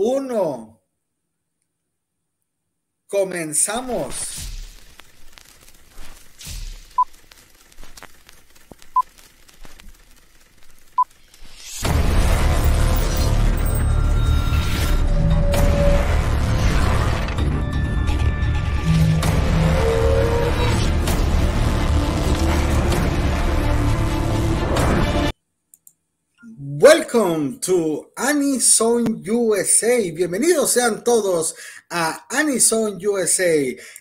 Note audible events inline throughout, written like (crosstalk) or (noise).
1. Comenzamos. Anison USA. Bienvenidos sean todos a Anison USA.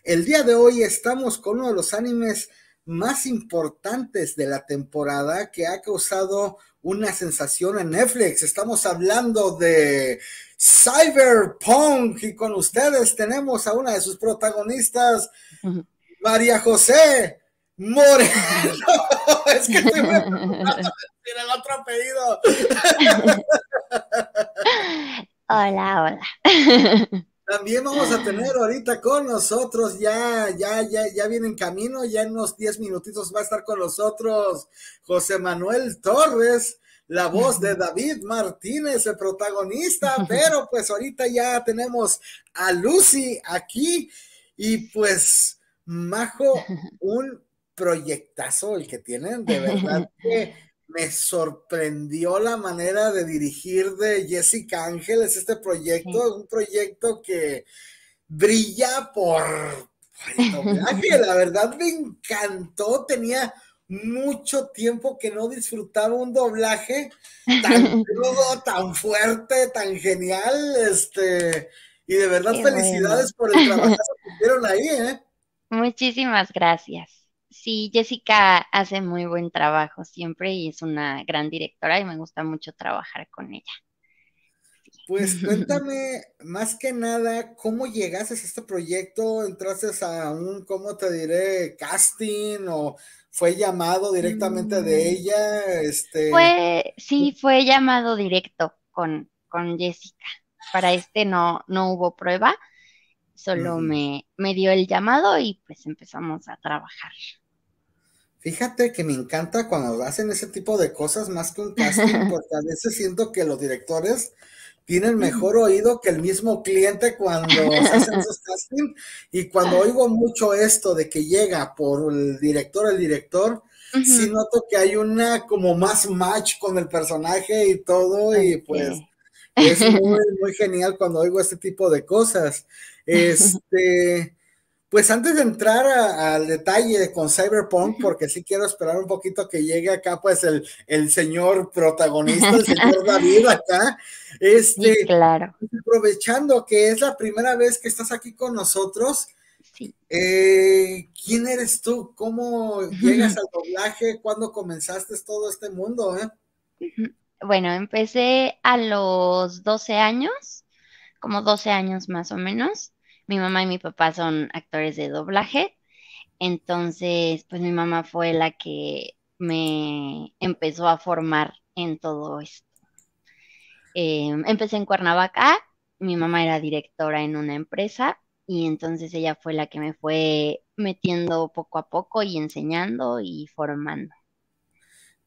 El día de hoy estamos con uno de los animes más importantes de la temporada que ha causado una sensación en Netflix. Estamos hablando de Cyberpunk y con ustedes tenemos a una de sus protagonistas, María José Moreno. (laughs) es que estoy (laughs) el otro apellido. hola, hola. También vamos a tener ahorita con nosotros, ya, ya, ya, ya viene en camino, ya en unos 10 minutitos va a estar con nosotros José Manuel Torres, la voz de (laughs) David Martínez, el protagonista, pero pues ahorita ya tenemos a Lucy aquí y pues, Majo, un proyectazo el que tienen, de (laughs) verdad que me sorprendió la manera de dirigir de Jessica Ángeles este proyecto, un proyecto que brilla por, doblaje, la verdad me encantó, tenía mucho tiempo que no disfrutaba un doblaje tan (laughs) crudo, tan fuerte, tan genial, este, y de verdad felicidades por el trabajo que hicieron ahí, ¿eh? Muchísimas gracias. Sí, Jessica hace muy buen trabajo siempre y es una gran directora y me gusta mucho trabajar con ella. Pues (laughs) cuéntame más que nada cómo llegaste a este proyecto, entraste a un, ¿cómo te diré? Casting o fue llamado directamente de mm. ella. Este... Fue, sí, fue llamado directo con, con Jessica. Para este no, no hubo prueba, solo me, me dio el llamado y pues empezamos a trabajar. Fíjate que me encanta cuando hacen ese tipo de cosas más que un casting, (laughs) porque a veces siento que los directores tienen mejor oído que el mismo cliente cuando se hacen (laughs) esos castings, Y cuando oigo mucho esto de que llega por el director, el director, sí noto que hay una como más match con el personaje y todo, y pues es muy, muy genial cuando oigo este tipo de cosas. (laughs) Este. Pues antes de entrar al detalle con Cyberpunk, porque sí quiero esperar un poquito que llegue acá, pues el, señor protagonista, el (laughs) señor David acá, este, claro. aprovechando que es la primera vez que estás aquí con nosotros, sí. Eh, ¿quién eres tú? ¿Cómo llegas al doblaje? ¿Cuándo comenzaste todo este mundo? Eh? Bueno, empecé a los 12 años, como 12 años más o menos mi mamá y mi papá son actores de doblaje, entonces pues mi mamá fue la que me empezó a formar en todo esto. Em, empecé en Cuernavaca, mi mamá era directora en una empresa y entonces ella fue la que me fue metiendo poco a poco y enseñando y formando.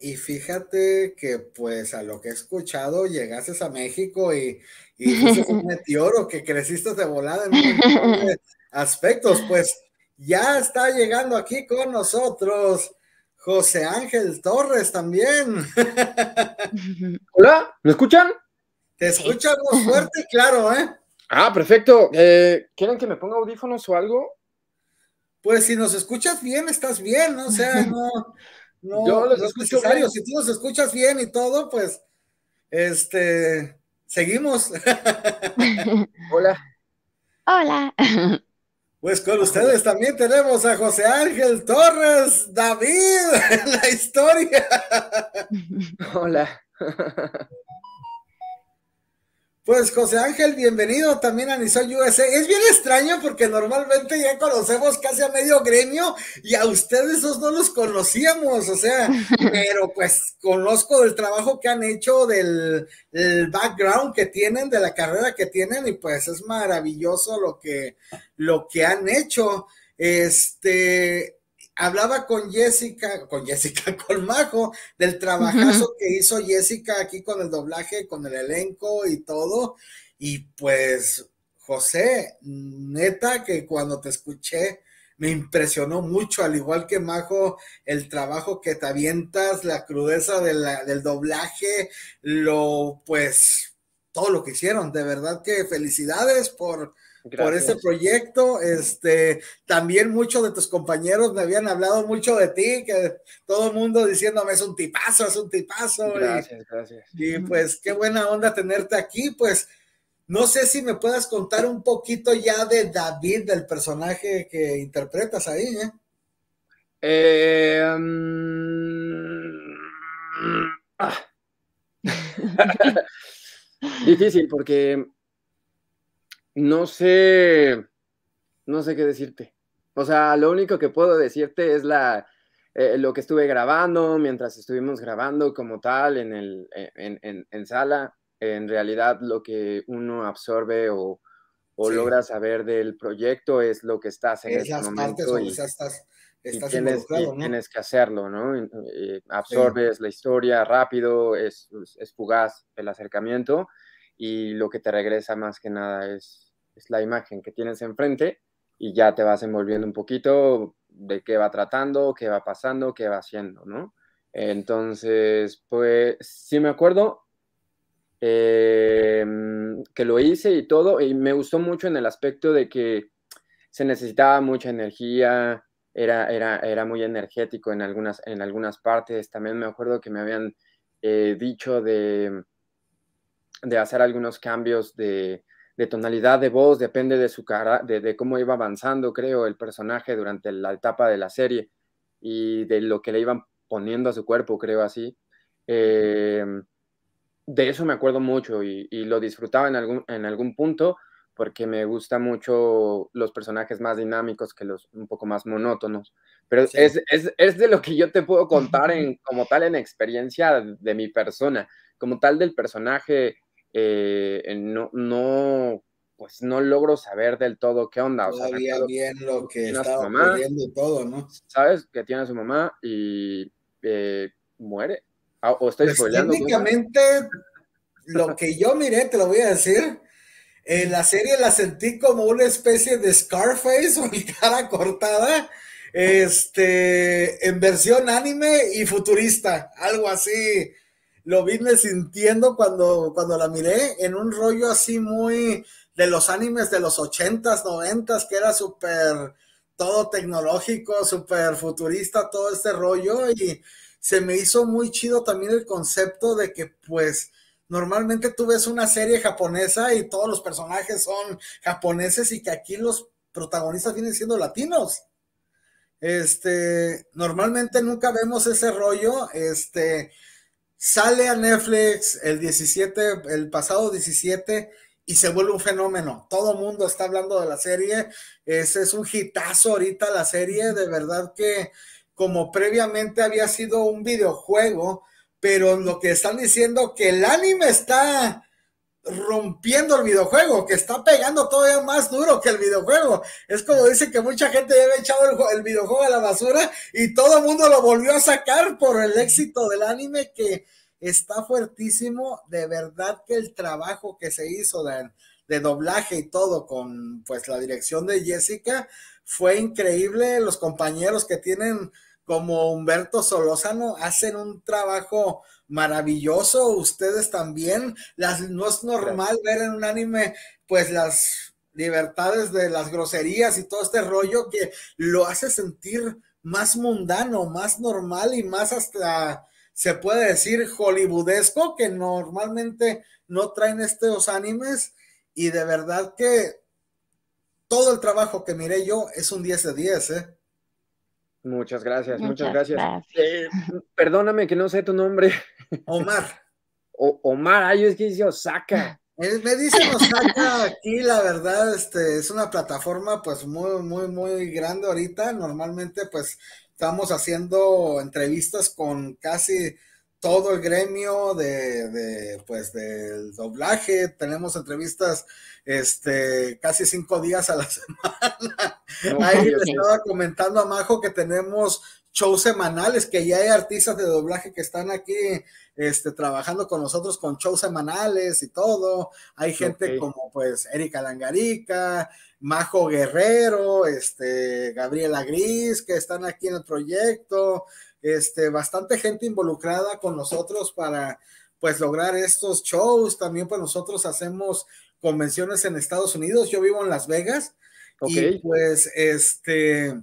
Y fíjate que, pues, a lo que he escuchado, llegases a México y, y un (laughs) meteoro que creciste de volada en (laughs) aspectos. Pues ya está llegando aquí con nosotros José Ángel Torres también. (laughs) Hola, ¿me escuchan? Te escuchamos fuerte y claro, ¿eh? Ah, perfecto. Eh, ¿Quieren que me ponga audífonos o algo? Pues si nos escuchas bien, estás bien, ¿no? o sea, no no, los no pues, escucho Si tú escuchas bien y todo, pues, este, seguimos. (laughs) Hola. Hola. (laughs) Pues con ustedes también tenemos a José Ángel Torres, David, (laughs) la historia. Hola. Pues José Ángel, bienvenido también a Nisoy USA. Es bien extraño porque normalmente ya conocemos casi a medio gremio y a ustedes esos no los conocíamos, o sea, (laughs) pero pues conozco el trabajo que han hecho, del background que tienen, de la carrera que tienen y pues es maravilloso lo que, lo que han hecho. Este, hablaba con Jessica, con Jessica, (laughs) con Majo, del trabajazo que hizo Jessica aquí con el doblaje, con el elenco y todo. Y pues, José, neta que cuando te escuché me impresionó mucho, al igual que Majo, el trabajo que te avientas, la crudeza del doblaje, lo pues todo lo que hicieron. De verdad que felicidades por por este proyecto. Este, también muchos de tus compañeros me habían hablado mucho de ti, que todo el mundo diciéndome es un tipazo, es un tipazo. Gracias, gracias. Y pues qué buena onda tenerte aquí, pues. No sé si me puedas contar un poquito ya de David, del personaje que interpretas ahí, ¿eh? Em, ah. (laughs) Difícil, porque no sé, no sé qué decirte. O sea, lo único que puedo decirte es la, eh, lo que estuve grabando, mientras estuvimos grabando como tal en, el, e, en, sala, en realidad lo que uno absorbe o, logra saber del proyecto es lo que estás en este ese momento. Partes, o sea, estás, estás y tienes, ¿no? tienes que hacerlo, ¿no? absorbes la historia rápido, es, es fugaz el acercamiento y lo que te regresa más que nada es la imagen que tienes enfrente y ya te vas envolviendo un poquito de qué va tratando, qué va pasando, qué va haciendo, ¿no? Entonces, pues sí me acuerdo em, que lo hice y todo, y me gustó mucho en el aspecto de que se necesitaba mucha energía, era, era, era muy energético en algunas, en algunas partes. También me acuerdo que me habían eh, dicho de, de hacer algunos cambios de, de tonalidad de voz, depende de su cara, de, cómo iba avanzando, creo, el personaje durante la etapa de la serie y de lo que le iban poniendo a su cuerpo, creo así. Em, de eso me acuerdo mucho y, lo disfrutaba en algún, en algún punto porque me gusta mucho los personajes más dinámicos que los un poco más monótonos. Pero es, de lo que yo te puedo (laughs) contar en, como tal en experiencia de mi persona, como tal del personaje eh, no, no, pues no logro saber del todo qué onda. O bien lo que estaba mamá, Sabes que tiene su mamá y eh, muere. Ah, o estoy pues lo que yo miré, te lo voy a decir, en la serie la sentí como una especie de Scarface (laughs) o cara cortada, este, en versión anime y futurista, algo así lo vi sintiendo cuando, cuando la miré en un rollo así muy de los animes de los 80s, que era súper todo tecnológico, súper futurista, todo este rollo. Y se me hizo muy chido también el concepto de que pues normalmente tú ves una serie japonesa y todos los personajes son japoneses y que aquí los protagonistas vienen siendo latinos. Este, normalmente nunca vemos ese rollo, este, sale a Netflix el 17, el pasado 17 y se vuelve un fenómeno. Todo el mundo está hablando de la serie. es un hitazo ahorita la serie. De verdad que como previamente había sido un videojuego, pero lo que están diciendo que el anime está rompiendo el videojuego, que está pegando todavía más duro que el videojuego. Es como dicen que mucha gente ya había echado el, el videojuego a la basura y todo el mundo lo volvió a sacar por el éxito del anime que está fuertísimo. De verdad que el trabajo que se hizo de, doblaje y todo con pues la dirección de Jessica fue increíble. Los compañeros que tienen como Humberto Solózano hacen un trabajo maravilloso, ustedes también. Las, no es normal ver en un anime pues las libertades de las groserías y todo este rollo que lo hace sentir más mundano, más normal y más hasta se puede decir, hollywoodesco, que normalmente no traen estos animes. Y de verdad que todo el trabajo que miré yo es un 10 de 10, ¿eh? Muchas gracias, muchas, gracias. Eh, perdóname que no sé tu nombre. Omar. Omar, ay, es que dice Osaka. Me dice saca aquí, la verdad, este, es una plataforma pues muy, muy, muy grande ahorita. Normalmente pues estamos haciendo entrevistas con casi todo el gremio de, pues del doblaje, tenemos entrevistas este casi cinco días a la (laughs) semana. Ahí le estaba comentando a Majo que tenemos shows semanales, que ya hay artistas de doblaje que están aquí este, trabajando con nosotros con shows semanales y todo. Hay gente como pues Erika Langarica, Majo Guerrero, este, Gabriela Gris, que están aquí en el proyecto. Este, bastante gente involucrada con nosotros para pues lograr estos shows. También pues nosotros hacemos convenciones en Estados Unidos. Yo vivo en Las Vegas. Y pues este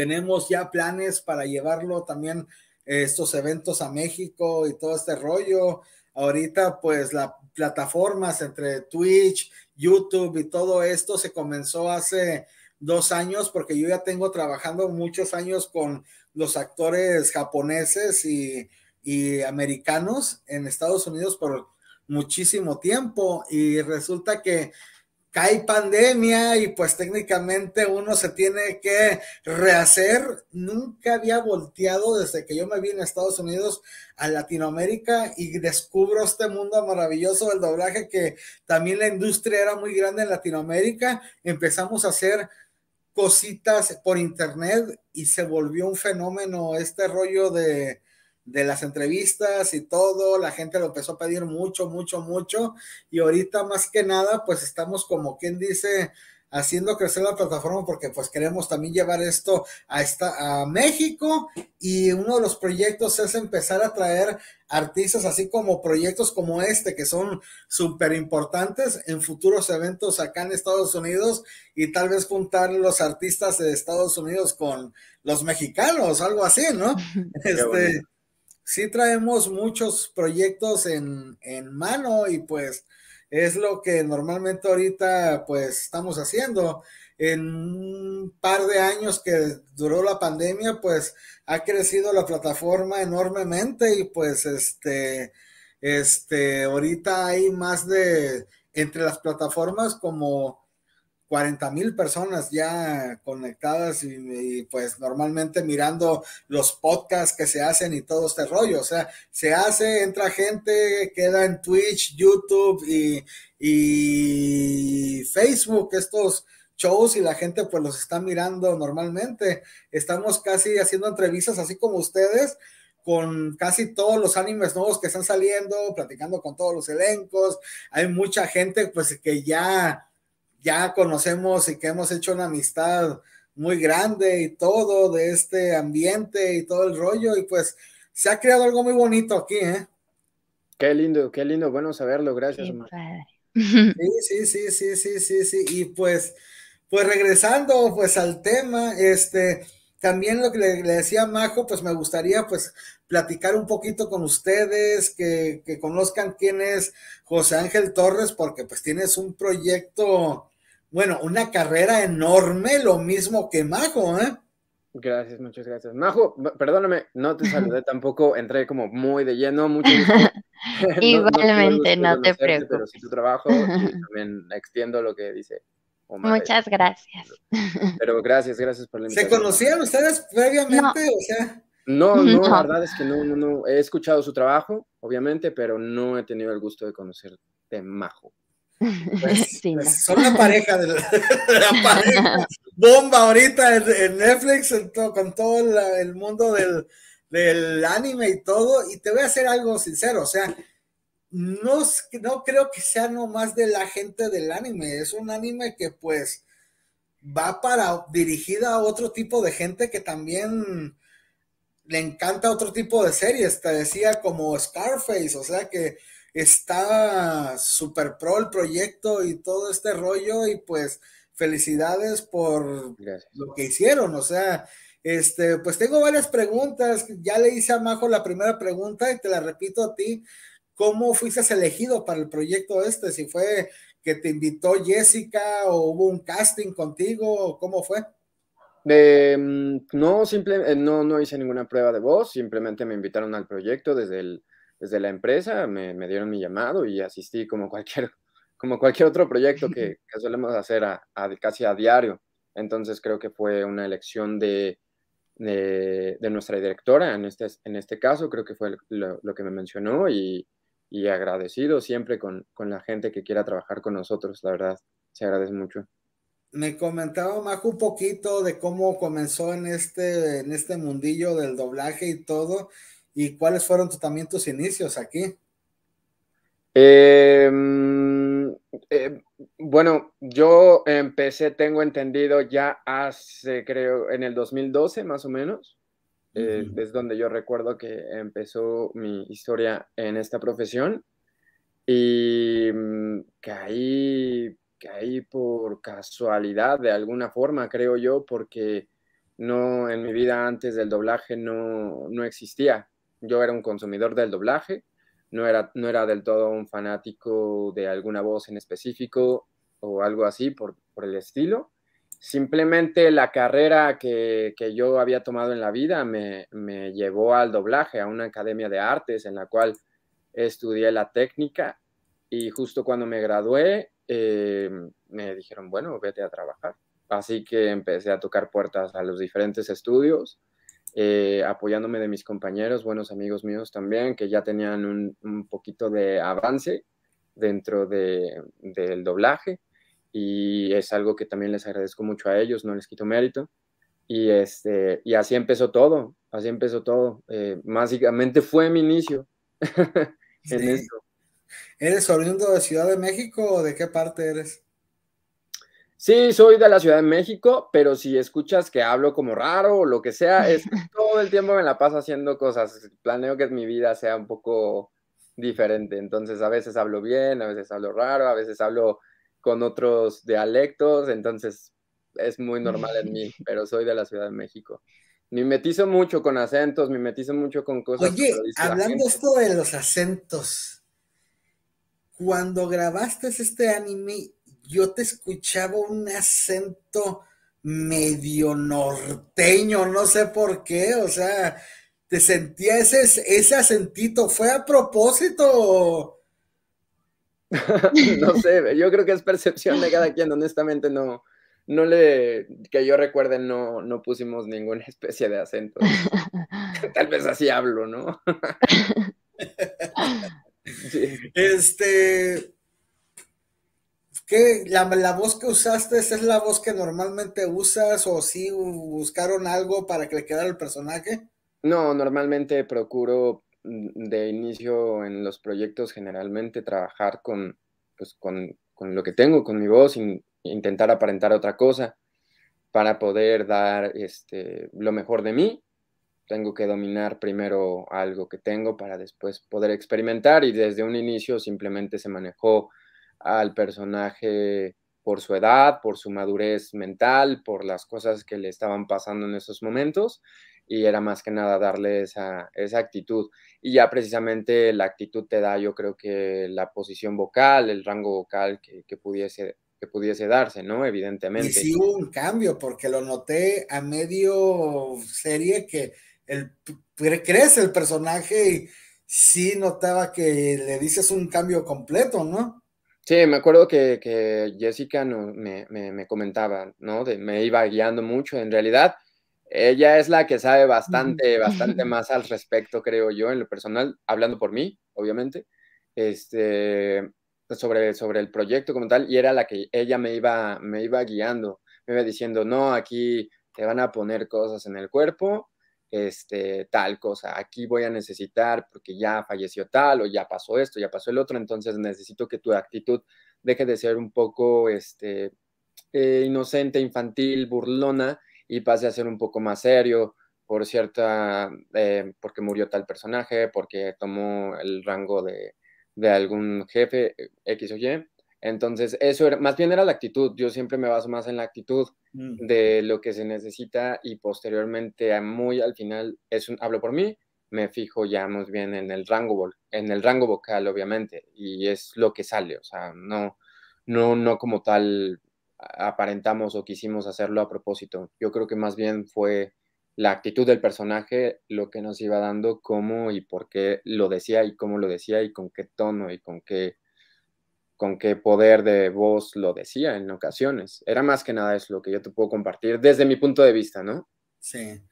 tenemos ya planes para llevarlo también eh, estos eventos a México y todo este rollo. Ahorita, pues, las plataformas entre Twitch, YouTube y todo esto se comenzó hace dos años porque yo ya tengo trabajando muchos años con los actores japoneses y, americanos en Estados Unidos por muchísimo tiempo y resulta que cae pandemia y pues técnicamente uno se tiene que rehacer. Nunca había volteado desde que yo me vine en Estados Unidos a Latinoamérica y descubro este mundo maravilloso del doblaje que también la industria era muy grande en Latinoamérica. Empezamos a hacer cositas por internet y se volvió un fenómeno este rollo de, de las entrevistas y todo, la gente lo empezó a pedir mucho, mucho, mucho, y ahorita más que nada, pues estamos como quien dice, haciendo crecer la plataforma porque pues queremos también llevar esto a, esta, a México y uno de los proyectos es empezar a traer artistas así como proyectos como este que son súper importantes en futuros eventos acá en Estados Unidos y tal vez juntar los artistas de Estados Unidos con los mexicanos, algo así, ¿no? (laughs) Este, sí traemos muchos proyectos en, mano y pues es lo que normalmente ahorita pues estamos haciendo. En un par de años que duró la pandemia, pues ha crecido la plataforma enormemente y pues este, este, ahorita hay más de, entre las plataformas como 40 mil personas ya conectadas y, pues normalmente mirando los podcasts que se hacen y todo este rollo. O sea, se hace, entra gente, queda en Twitch, YouTube y, y Facebook estos shows y la gente pues los está mirando normalmente. Estamos casi haciendo entrevistas así como ustedes con casi todos los animes nuevos que están saliendo, platicando con todos los elencos. Hay mucha gente pues que ya ya conocemos y que hemos hecho una amistad muy grande y todo de este ambiente y todo el rollo y pues se ha creado algo muy bonito aquí, ¿eh? Qué lindo, qué lindo, bueno saberlo, gracias. Sí, sí, sí, sí, sí, sí, sí, sí, y pues, pues regresando pues al tema, este, también lo que le, decía Majo, pues me gustaría pues platicar un poquito con ustedes, que, que conozcan quién es José Ángel Torres, porque pues tienes un proyecto bueno, una carrera enorme, lo mismo que Majo, ¿eh? Gracias, muchas gracias. Majo, perdóname, no te (laughs) saludé tampoco, entré como muy de lleno, (laughs) mucho (laughs) Igualmente, no, te preocupes. Pero si tu trabajo, también extiendo lo que dice. Omar. Muchas gracias. Pero gracias, gracias por la invitación. ¿Se conocían ustedes previamente? O sea... No, no, no, la verdad es que no, no, no. He escuchado su trabajo, obviamente, pero no he tenido el gusto de conocerte, Majo. Pues, (laughs) pues, son la pareja de la, (laughs) pareja bomba ahorita en, Netflix con todo el mundo del, anime y todo. Y te voy a hacer algo sincero, o sea, no, no creo que sea nomás de la gente del anime, es un anime que pues va para dirigida a otro tipo de gente que también le encanta otro tipo de series, te decía como Scarface, o sea que está super pro el proyecto y todo este rollo y pues felicidades por lo que hicieron, o sea, este, pues tengo varias preguntas, ya le hice a Majo la primera pregunta y te la repito a ti, ¿cómo fuiste elegido para el proyecto este? Si fue que te invitó Jessica o hubo un casting contigo, ¿cómo fue? Em, no, simplemente eh, no, no hice ninguna prueba de voz, simplemente me invitaron al proyecto desde el desde la empresa me, me dieron mi llamado y asistí como cualquier, (laughs) como cualquier otro proyecto que, (laughs) solemos hacer a, casi a diario. Entonces creo que fue una elección de, de, nuestra directora, en este, en este caso creo que fue lo, que me mencionó y, y agradecido siempre con, con, la gente que quiera trabajar con nosotros, la verdad, se agradece mucho. Me comentaba Majo un poquito de cómo comenzó en este, en este mundillo del doblaje y todo, ¿Y cuáles fueron también tus inicios aquí? Em, em, bueno, yo empecé, tengo entendido, ya hace, creo, en el 2012 más o menos. Eh, es donde yo recuerdo que empezó mi historia en esta profesión. Y mm, caí, caí por casualidad, de alguna forma, creo yo, porque no en mi vida antes del doblaje no, no existía yo era un consumidor del doblaje, no era, del todo un fanático de alguna voz en específico o algo así por, el estilo. Simplemente la carrera que, yo había tomado en la vida me, llevó al doblaje, a una academia de artes en la cual estudié la técnica y justo cuando me gradué eh, me dijeron, bueno, vete a trabajar. Así que empecé a tocar puertas a los diferentes estudios eh, apoyándome de mis compañeros, buenos amigos míos también, que ya tenían un, poquito de avance dentro del doblaje y es algo que también les agradezco mucho a ellos, no les quito mérito. Y, este, y así empezó todo, así empezó todo. Eh, básicamente fue mi inicio (laughs) ¿Eres oriundo de Ciudad de México o de qué parte eres? Sí, soy de la Ciudad de México, pero si escuchas que hablo como raro o lo que sea, es (laughs) todo el tiempo me la paso haciendo cosas. Planeo que mi vida sea un poco diferente. Entonces, a veces hablo bien, a veces hablo raro, a veces hablo con otros dialectos. Entonces, es muy normal en mí, (laughs) pero soy de la Ciudad de México. metizo mucho con acentos, metizo mucho con cosas. Oye, hablando esto de los acentos, cuando grabaste este anime, yo te escuchaba un acento medio norteño, no sé por qué, o sea, te sentía ese, ese acentito, ¿fue a propósito? (laughs) no sé, yo creo que es percepción de cada quien, honestamente no, no le, que yo recuerde, no, no pusimos ninguna especie de acento. (laughs) Tal vez así hablo, ¿no? (laughs) Este, la, la, voz que usaste es la voz que normalmente usas o si sí buscaron algo para que le quedara el personaje? No, normalmente procuro mm, de inicio en los proyectos generalmente trabajar con, pues, con, con lo que tengo, con mi voz, e intentar aparentar otra cosa para poder dar este, lo mejor de mí. Tengo que dominar primero algo que tengo para después poder experimentar y desde un inicio simplemente se manejó al personaje por su edad, por su madurez mental, por las cosas que le estaban pasando en esos momentos y era más que nada darle esa, actitud. Y ya precisamente la actitud te da, yo creo que la posición vocal, el rango vocal que, pudiese que pudiese darse, ¿no? Evidentemente. Y sí un cambio, porque lo noté a medio serie que el, crece el personaje y sí notaba que le dices un cambio completo, ¿no? Sí, me acuerdo que, Jessica no, me, comentaba, ¿no? me iba guiando mucho. En realidad, ella es la que sabe bastante, bastante (laughs) más al respecto, creo yo, en lo personal, hablando por mí, obviamente, este, sobre, sobre el proyecto como tal, y era la que ella me iba, me iba guiando, me iba diciendo, no, aquí te van a poner cosas en el cuerpo, este, tal cosa, aquí voy a necesitar porque ya falleció tal o ya pasó esto, ya pasó el otro, entonces necesito que tu actitud deje de ser un poco este, eh, inocente, infantil, burlona y pase a ser un poco más serio por cierta, eh, porque murió tal personaje, porque tomó el rango de, de algún jefe eh, X o Y. Entonces, eso era, más bien era la actitud. Yo siempre me baso más en la actitud mm. de lo que se necesita y posteriormente, muy al final, es hablo por mí, me fijo ya más bien en el rango, en el rango vocal, obviamente, y es lo que sale. O sea, no, no, no como tal aparentamos o quisimos hacerlo a propósito. Yo creo que más bien fue la actitud del personaje lo que nos iba dando cómo y por qué lo decía y cómo lo decía y con qué tono y con qué con qué poder de voz lo decía en ocasiones. Era más que nada es lo que yo te puedo compartir desde mi punto de vista, ¿no? Sí.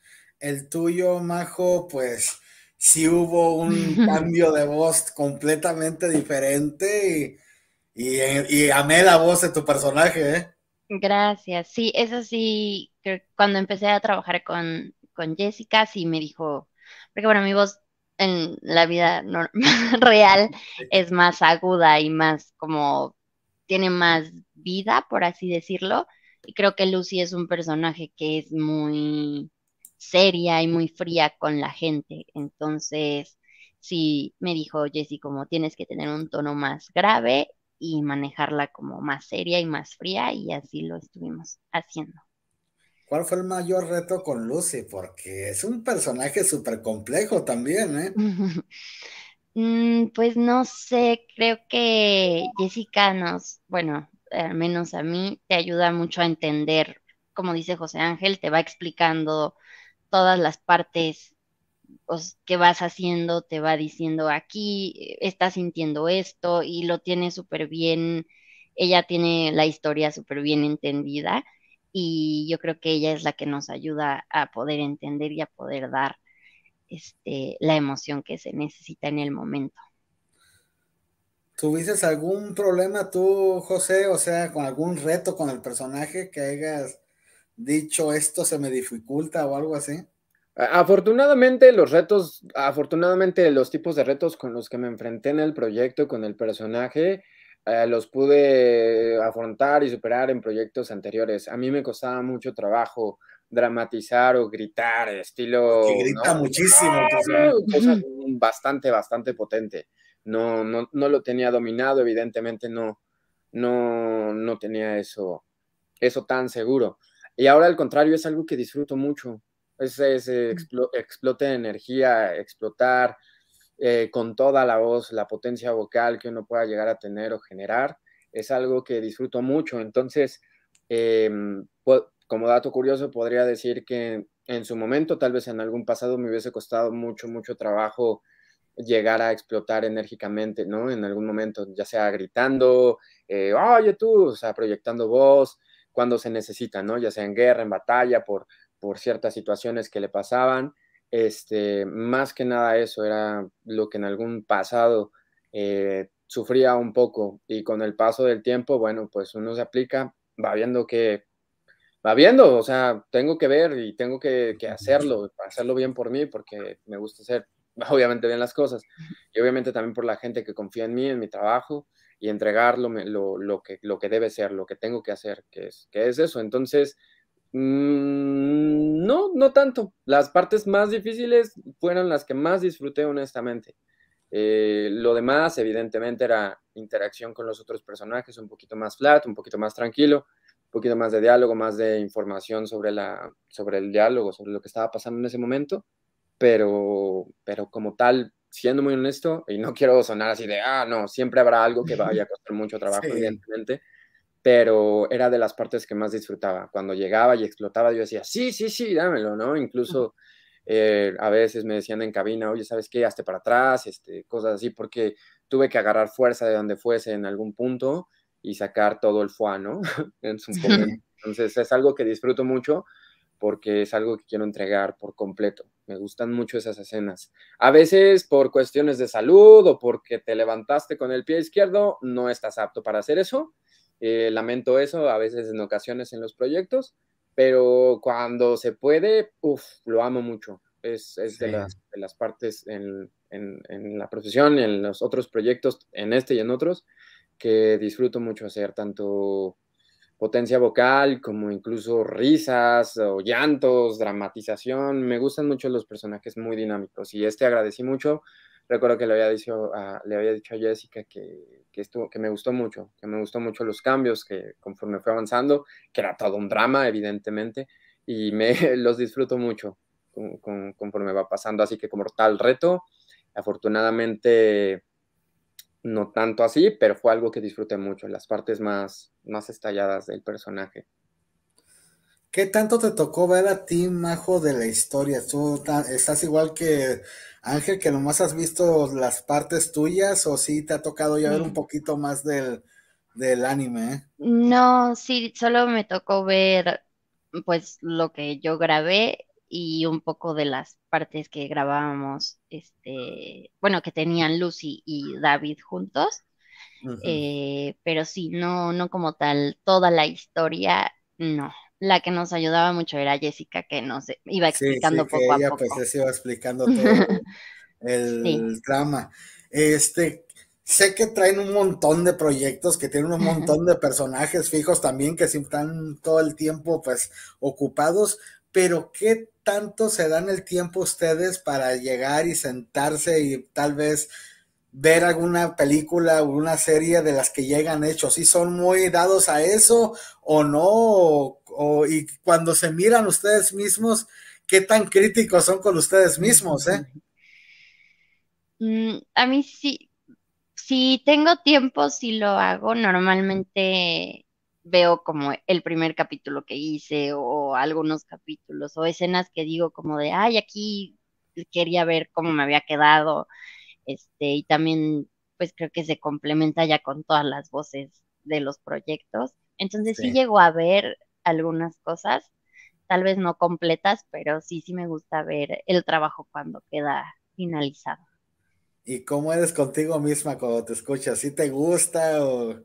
El tuyo, Majo, pues sí hubo un (laughs) cambio de voz completamente diferente y, eh, y, amé la voz de tu personaje. ¿eh? Gracias. Sí, eso sí, cuando empecé a trabajar con, con Jessica, sí me dijo, porque bueno, mi voz en la vida (laughs) real es más aguda y más como tiene más vida, por así decirlo. Y creo que Lucy es un personaje que es muy seria y muy fría con la gente. Entonces, sí, me dijo Jesse como tienes que tener un tono más grave y manejarla como más seria y más fría y así lo estuvimos haciendo. ¿Cuál fue el mayor reto con Lucy? Porque es un personaje súper complejo también, ¿eh? (laughs) Mm, pues no sé, creo que Jessica nos, bueno, al menos a mí, te ayuda mucho a entender, como dice José Ángel, te va explicando todas las partes pues, que vas haciendo, te va diciendo aquí, está sintiendo esto y lo tiene súper bien, ella tiene la historia súper bien entendida y yo creo que ella es la que nos ayuda a poder entender y a poder dar este, la emoción que se necesita en el momento. ¿Tuviste algún problema tú, José? O sea, con algún reto con el personaje que hayas dicho esto se me dificulta o algo así. Afortunadamente los retos, afortunadamente los tipos de retos con los que me enfrenté en el proyecto, con el personaje, eh, los pude afrontar y superar en proyectos anteriores. A mí me costaba mucho trabajo dramatizar o gritar, estilo... Que grita muchísimo. bastante, bastante potente. No, no, no lo tenía dominado, evidentemente no, no, no tenía eso, eso tan seguro. Y ahora al contrario, es algo que disfruto mucho. Ese es eh, explote de energía, explotar, eh, con toda la voz, la potencia vocal que uno pueda llegar a tener o generar, es algo que disfruto mucho. Entonces, em, como dato curioso, podría decir que en su momento, tal vez en algún pasado, me hubiese costado mucho, mucho trabajo llegar a explotar enérgicamente, ¿no? En algún momento, ya sea gritando, eh, oye tú, o sea, proyectando voz, cuando se necesita, ¿no? Ya sea en guerra, en batalla, por, por ciertas situaciones que le pasaban. Este, más que nada eso era lo que en algún pasado eh, sufría un poco y con el paso del tiempo, bueno, pues uno se aplica, va viendo que, va viendo, o sea, tengo que ver y tengo que, que hacerlo, hacerlo bien por mí porque me gusta hacer (laughs) obviamente bien las cosas y obviamente también por la gente que confía en mí, en mi trabajo y entregar lo, lo que, lo que debe ser, lo que tengo que hacer, que es, que es eso. Entonces, Mm, no, no tanto. Las partes más difíciles fueron las que más disfruté honestamente. Eh, lo demás, evidentemente, era interacción con los otros personajes, un poquito más flat, un poquito más tranquilo, un poquito más de diálogo, más de información sobre, la, sobre el diálogo, sobre lo que estaba pasando en ese momento. Pero, pero como tal, siendo muy honesto, y no (laughs) quiero sonar así de, ah, no, siempre habrá algo que vaya a costar mucho trabajo, evidentemente pero era de las partes que más disfrutaba. Cuando llegaba y explotaba, yo decía, sí, sí, sí, dámelo, ¿no? Incluso eh, a veces me decían en cabina, oye, ¿sabes qué? Hazte para atrás, este, cosas así, porque tuve que agarrar fuerza de donde fuese en algún punto y sacar todo el fuá, ¿no? (laughs) Entonces es algo que disfruto mucho porque es algo que quiero entregar por completo. Me gustan mucho esas escenas. A veces por cuestiones de salud o porque te levantaste con el pie izquierdo, no estás apto para hacer eso. Eh, lamento eso, a veces en ocasiones en los proyectos, pero cuando se puede, uff, lo amo mucho. Es, de, las, partes en, la profesión, en los otros proyectos, en este y en otros, que disfruto mucho hacer, tanto potencia vocal como incluso risas o llantos, dramatización. Me gustan mucho los personajes muy dinámicos y este agradecí mucho. Recuerdo que le había dicho le había dicho a Jessica que que, me gustó mucho, que me gustó mucho los cambios, que conforme fue avanzando, que era todo un drama, evidentemente, y me (laughs) los disfruto mucho conforme va pasando, así que como tal reto, afortunadamente no tanto así, pero fue algo que disfruté mucho, las partes más, más estalladas del personaje. ¿Qué tanto te tocó ver a ti, Majo, de la historia? ¿Tú estás igual que Ángel, que nomás has visto las partes tuyas o sí te ha tocado ya ver un mm. poquito más del, anime? Eh? No, sí, solo me tocó ver pues lo que yo grabé y un poco de las partes que grabábamos, este, bueno, que tenían Lucy y David juntos. Eh, pero sí, no, no como tal, toda la historia, no la que nos ayudaba mucho era Jessica, que nos iba explicando sí, sí, poco ella, Pues se iba explicando (laughs) todo el drama. Este, sé que traen un montón de proyectos, que tienen un montón de personajes fijos también, que están todo el tiempo pues ocupados, pero ¿qué tanto se dan el tiempo ustedes para llegar y sentarse y tal vez ver alguna película o una serie de las que llegan hechos. Y son muy dados a eso o no? O, y cuando se miran ustedes mismos, ¿qué tan críticos son con ustedes mismos? Eh? Mm, a mí sí, si tengo tiempo, si lo hago, normalmente veo como el primer capítulo que hice o algunos capítulos o escenas que digo como de, ay, aquí quería ver cómo me había quedado este, y también pues creo que se complementa ya con todas las voces de los proyectos. Entonces sí, llego a ver algunas cosas, tal vez no completas, pero sí, sí me gusta ver el trabajo cuando queda finalizado. ¿Y cómo eres contigo misma cuando te escuchas? ¿Sí te gusta o...?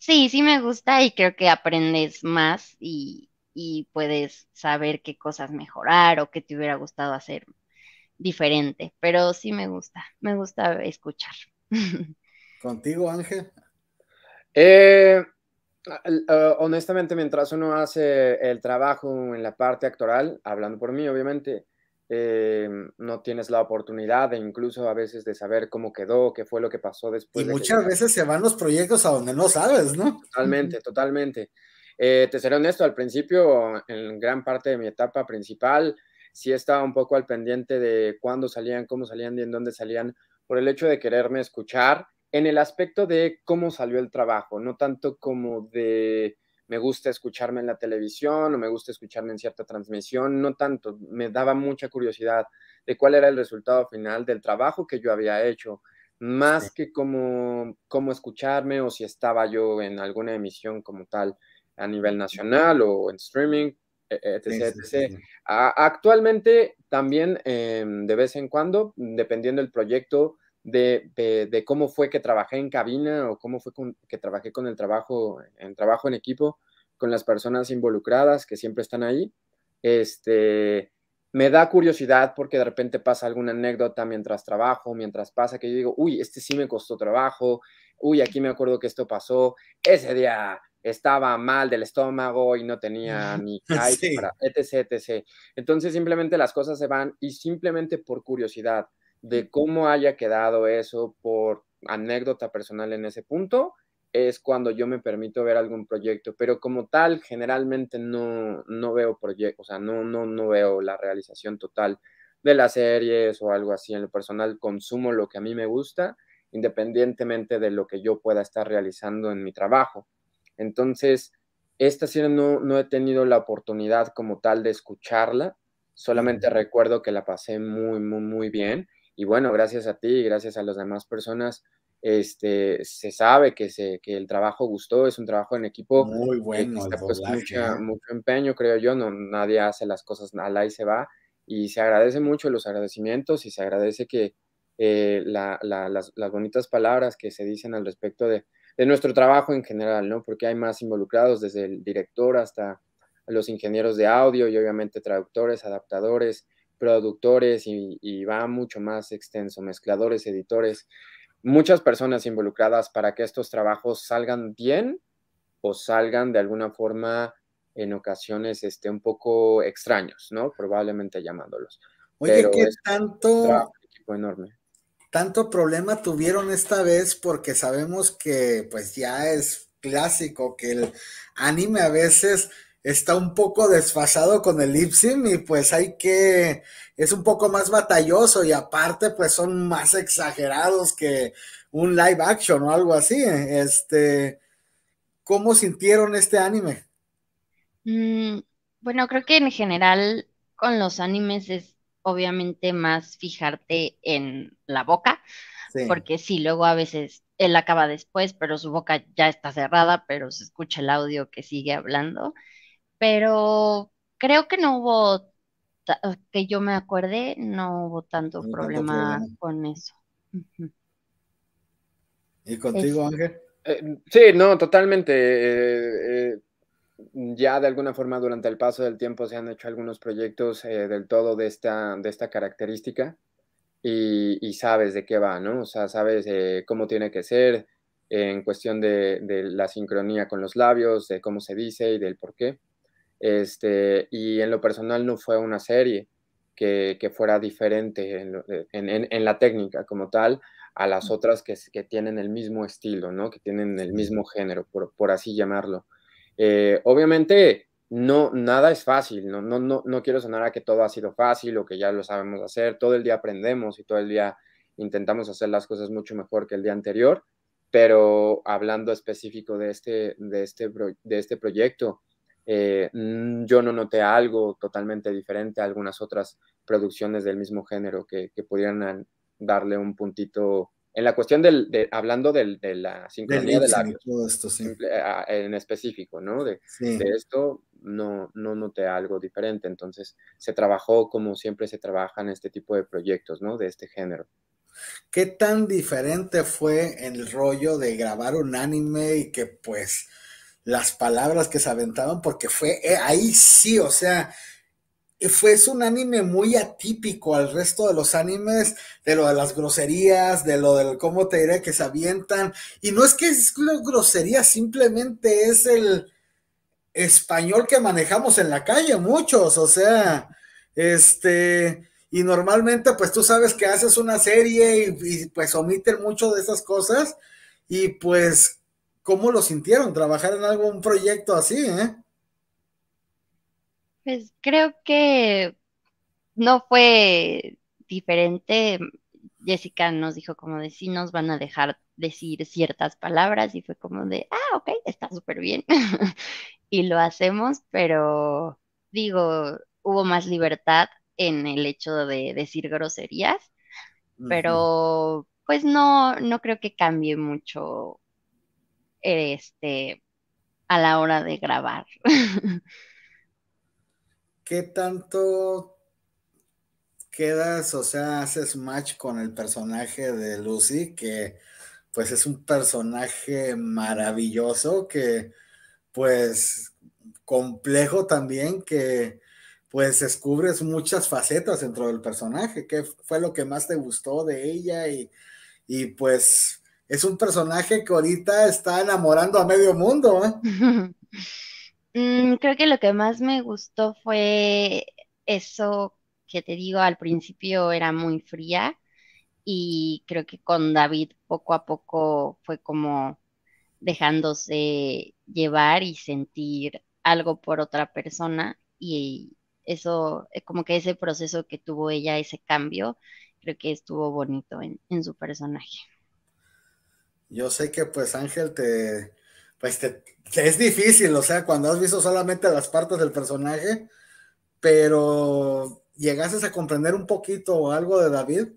Sí, sí me gusta y creo que aprendes más y, y puedes saber qué cosas mejorar o qué te hubiera gustado hacer diferente, pero sí me gusta, me gusta escuchar. (laughs) ¿Contigo, Ángel? Eh, ah, honestamente, mientras uno hace el trabajo en la parte actoral, hablando por mí, obviamente, eh, no tienes la oportunidad de incluso a veces de saber cómo quedó, qué fue lo que pasó después. Y muchas veces se van los proyectos a donde no sabes, ¿no? Totalmente, totalmente. Eh, te seré honesto, al principio, en gran parte de mi etapa principal, sí estaba un poco al pendiente de cuándo salían, cómo salían y en dónde salían, por el hecho de quererme escuchar en el aspecto de cómo salió el trabajo, no tanto como de me gusta escucharme en la televisión o me gusta escucharme en cierta transmisión, no tanto, me daba mucha curiosidad de cuál era el resultado final del trabajo que yo había hecho, más que como cómo escucharme o si estaba yo en alguna emisión como tal a nivel nacional o en streaming, eh, actualmente también em, de vez en cuando, dependiendo del proyecto, de, cómo fue que trabajé en cabina o cómo fue que trabajé con el trabajo, en trabajo en equipo, con las personas involucradas que siempre están ahí. Este, me da curiosidad porque de repente pasa alguna anécdota mientras trabajo, mientras pasa que yo digo, uy, este sí me costó trabajo, uy, aquí me acuerdo que esto pasó, ese día estaba mal del estómago y no tenía ni (laughs) para, etc, etc. Entonces simplemente las cosas se van y simplemente por curiosidad de cómo haya quedado eso, por anécdota personal en ese punto, es cuando yo me permito ver algún proyecto, pero como tal generalmente no, veo proyectos, o sea, no, no, no veo la realización total de las series o algo así. En lo personal consumo lo que a mí me gusta, independientemente de lo que yo pueda estar realizando en mi trabajo. Entonces, esta serie no, no he tenido la oportunidad como tal de escucharla, solamente recuerdo que la pasé muy, muy, muy bien. Y bueno, gracias a ti y gracias a las demás personas, este, se sabe que, que el trabajo gustó, es un trabajo en equipo. Muy bueno. Pues, ¿eh? mucho empeño, creo yo, no, nadie hace las cosas al la y se va. Y se agradece mucho los agradecimientos y se agradece que eh, las bonitas palabras que se dicen al respecto de, de nuestro trabajo en general, ¿no? Porque hay más involucrados, desde el director hasta los ingenieros de audio y obviamente traductores, adaptadores, productores y, va mucho más extenso, mezcladores, editores, muchas personas involucradas para que estos trabajos salgan bien o salgan de alguna forma en ocasiones este, un poco extraños, ¿no? Probablemente llamándolos. Oye, ¿qué tanto? enorme tanto problema tuvieron esta vez porque sabemos que pues ya es clásico que el anime a veces está un poco desfasado con el Ipsim y pues hay que, es un poco más batalloso y aparte pues son más exagerados que un live action o algo así. Este, ¿Cómo sintieron este anime? Mm, bueno, creo que en general con los animes es obviamente más fijarte en la boca, porque sí, luego a veces él acaba después, pero su boca ya está cerrada, pero se escucha el audio que sigue hablando. Pero creo que no hubo, que yo me acuerde, no hubo tanto, problema, con eso. ¿Y contigo, Ángel? Eh, sí, no, totalmente. Eh, eh, ya de alguna forma durante el paso del tiempo se han hecho algunos proyectos eh, del todo de esta, característica y, sabes de qué va, ¿no? O sea, sabes eh, cómo tiene que ser en cuestión de, la sincronía con los labios, de cómo se dice y del por qué. Este, y en lo personal no fue una serie que, fuera diferente eh, en, la técnica como tal a las otras que, tienen el mismo estilo, ¿no? Que tienen el mismo género, por así llamarlo. Eh, obviamente, no, nada es fácil, no, no, no, no quiero sonar a que todo ha sido fácil o que ya lo sabemos hacer, todo el día aprendemos y todo el día intentamos hacer las cosas mucho mejor que el día anterior, pero hablando específico de este, de este, de este proyecto, eh, mm, yo no noté algo totalmente diferente a algunas otras producciones del mismo género que, que pudieran darle un puntito en la cuestión del, de, hablando del, de la sincronía de esto, en específico, ¿no? De, esto no, no noté algo diferente, entonces se trabajó como siempre se trabaja en este tipo de proyectos, ¿no? De este género. ¿Qué tan diferente fue el rollo de grabar un anime y que pues las palabras que se aventaban, porque fue eh, ahí sí, o sea, eh, fue, es un anime muy atípico al resto de los animes, de lo de las groserías, de lo del cómo te diré que se avientan. Y no es que es grosería, simplemente es el español que manejamos en la calle, muchos, o sea, este, y normalmente pues tú sabes que haces una serie y, pues omiten mucho de esas cosas y pues, ¿cómo lo sintieron trabajar en algún proyecto así, eh? Pues creo que no fue diferente. Jessica nos dijo como de si nos van a dejar decir ciertas palabras y fue como de, ah, ok, está súper bien. (laughs) y lo hacemos, pero digo, hubo más libertad en el hecho de decir groserías, pero pues no, no creo que cambie mucho este a la hora de grabar. (laughs) ¿qué tanto quedas, o sea, haces match con el personaje de Lucy, que pues es un personaje maravilloso, que pues complejo también, que pues descubres muchas facetas dentro del personaje, qué fue lo que más te gustó de ella y, pues es un personaje que ahorita está enamorando a medio mundo. ¿eh? (laughs) Mm, creo que lo que más me gustó fue eso que te digo, al principio era muy fría y creo que con David poco a poco fue como dejándose llevar y sentir algo por otra persona y eso, eh, como que ese proceso que tuvo ella, ese cambio, creo que estuvo bonito en su personaje. Yo sé que pues Ángel te, pues es difícil, o sea, cuando has visto solamente las partes del personaje, pero llegases a comprender un poquito algo de David.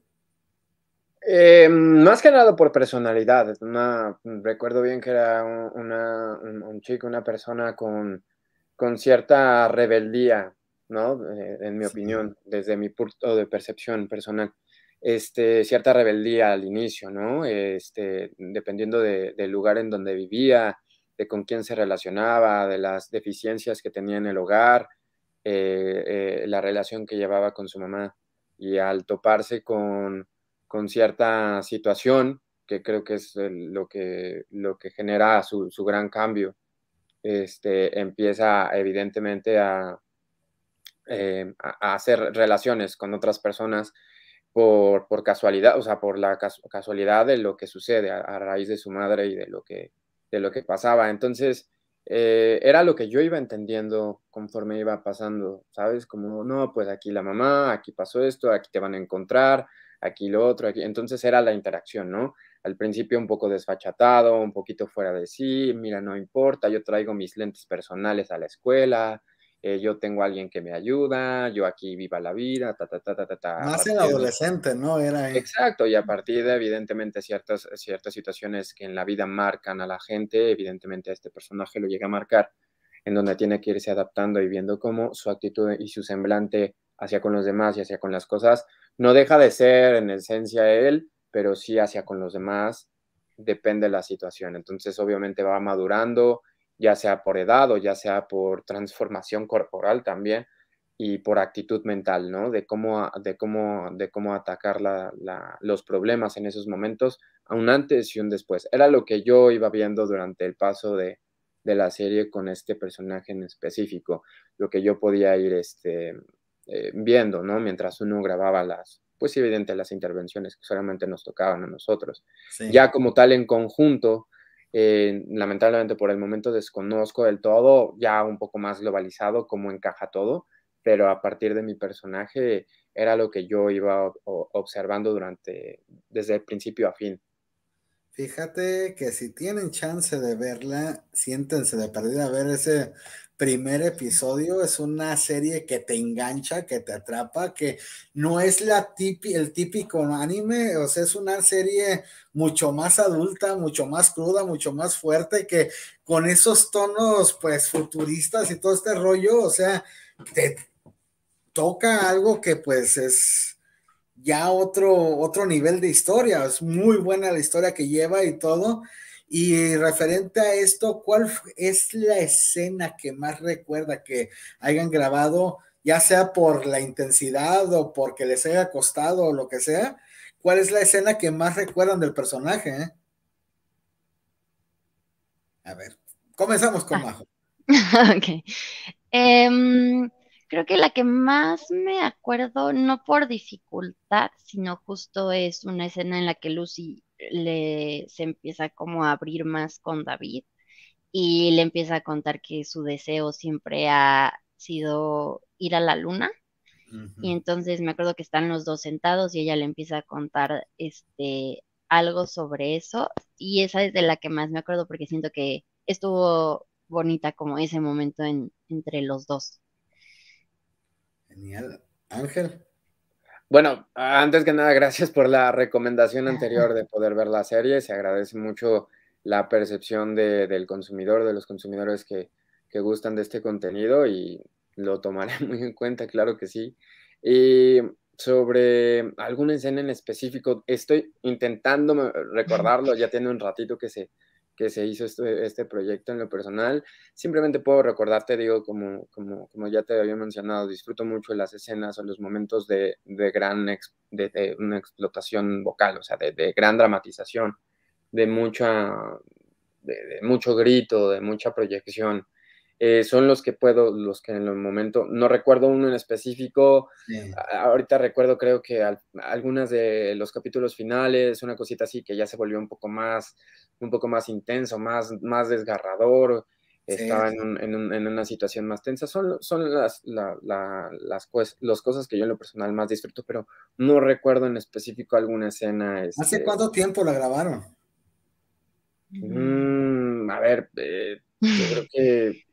Eh, más que nada por personalidad. recuerdo bien que era un, chico, una persona con, cierta rebeldía, ¿no? Eh, en mi opinión, desde mi punto de percepción personal. Este, cierta rebeldía al inicio, ¿no? Este, dependiendo del lugar en donde vivía, de con quién se relacionaba, de las deficiencias que tenía en el hogar, eh, eh, la relación que llevaba con su mamá. Y al toparse con, cierta situación, que creo que es lo, que, lo que genera su, gran cambio, este, empieza evidentemente eh, a, a, hacer relaciones con otras personas por, casualidad, o sea, por la casualidad de lo que sucede a raíz de su madre y de lo que, de lo que pasaba. Entonces, eh, era lo que yo iba entendiendo conforme iba pasando, ¿sabes? Como, no, pues aquí la mamá, aquí pasó esto, aquí te van a encontrar, aquí lo otro, aquí. Entonces era la interacción, ¿no? Al principio un poco desfachatado, un poquito fuera de sí, mira, no importa, yo traigo mis lentes personales a la escuela, eh, yo tengo alguien que me ayuda, yo aquí viva la vida, ta, ta, ta, ta, Más el adolescente, ¿no? Era Exacto, y a partir de, evidentemente, ciertas, ciertas situaciones que en la vida marcan a la gente, evidentemente este personaje lo llega a marcar, en donde tiene que irse adaptando y viendo cómo su actitud y su semblante hacia con los demás y hacia con las cosas, no deja de ser en esencia él, pero sí hacia con los demás, depende de la situación. Entonces, obviamente va madurando, ya sea por edad o ya sea por transformación corporal también y por actitud mental, ¿no? De cómo, de cómo, de cómo atacar los problemas en esos momentos, un antes y un después. Era lo que yo iba viendo durante el paso de, la serie con este personaje en específico, lo que yo podía ir este, eh, viendo, ¿no? Mientras uno grababa las, pues evidente, las intervenciones que solamente nos tocaban a nosotros. Ya como tal en conjunto, eh, lamentablemente por el momento desconozco del todo, ya un poco más globalizado cómo encaja todo, pero a partir de mi personaje era lo que yo iba observando durante, desde el principio a fin. Fíjate que si tienen chance de verla, siéntense de perdida a ver ese primer episodio. Es una serie que te engancha, que te atrapa, que no es la el típico anime, o sea, es una serie mucho más adulta, mucho más cruda, mucho más fuerte, que con esos tonos, pues, futuristas y todo este rollo, o sea, te toca algo que pues es ya otro, otro nivel de historia. Es muy buena la historia que lleva y todo. Y referente a esto, ¿cuál es la escena que más recuerda que hayan grabado, ya sea por la intensidad o porque les haya costado o lo que sea? ¿Cuál es la escena que más recuerdan del personaje? Eh? A ver, comenzamos con ah. Majo. (laughs) ok. Em, Creo que la que más me acuerdo, no por dificultad, sino justo es una escena en la que Lucy le, se empieza como a abrir más con David y le empieza a contar que su deseo siempre ha sido ir a la luna. Y entonces me acuerdo que están los dos sentados y ella le empieza a contar este algo sobre eso y esa es de la que más me acuerdo porque siento que estuvo bonita como ese momento entre los dos. Genial. Ángel. Bueno, antes que nada, gracias por la recomendación anterior de poder ver la serie. Se agradece mucho la percepción del consumidor, de los consumidores que, que, gustan de este contenido y lo tomaré (laughs) muy en cuenta, claro que sí. Y sobre alguna escena en específico, estoy intentando recordarlo, ya tiene un ratito que se, que se hizo este, este proyecto en lo personal. Simplemente puedo recordarte, digo, como, como, ya te había mencionado, disfruto mucho las escenas o los momentos de, gran, de, una explotación vocal, o sea, de, de gran dramatización, de mucha, de, mucho grito, de mucha proyección. Eh, son los que puedo, los que en el momento, no recuerdo uno en específico, ahorita recuerdo creo que algunas de los capítulos finales, una cosita así que ya se volvió un poco más, un poco más intenso, más, más desgarrador, estaba En, una situación más tensa, son, son las, las, cosas que yo en lo personal más disfruto, pero no recuerdo en específico alguna escena. ¿Hace este cuánto tiempo la grabaron? Mm, a ver, eh, yo creo que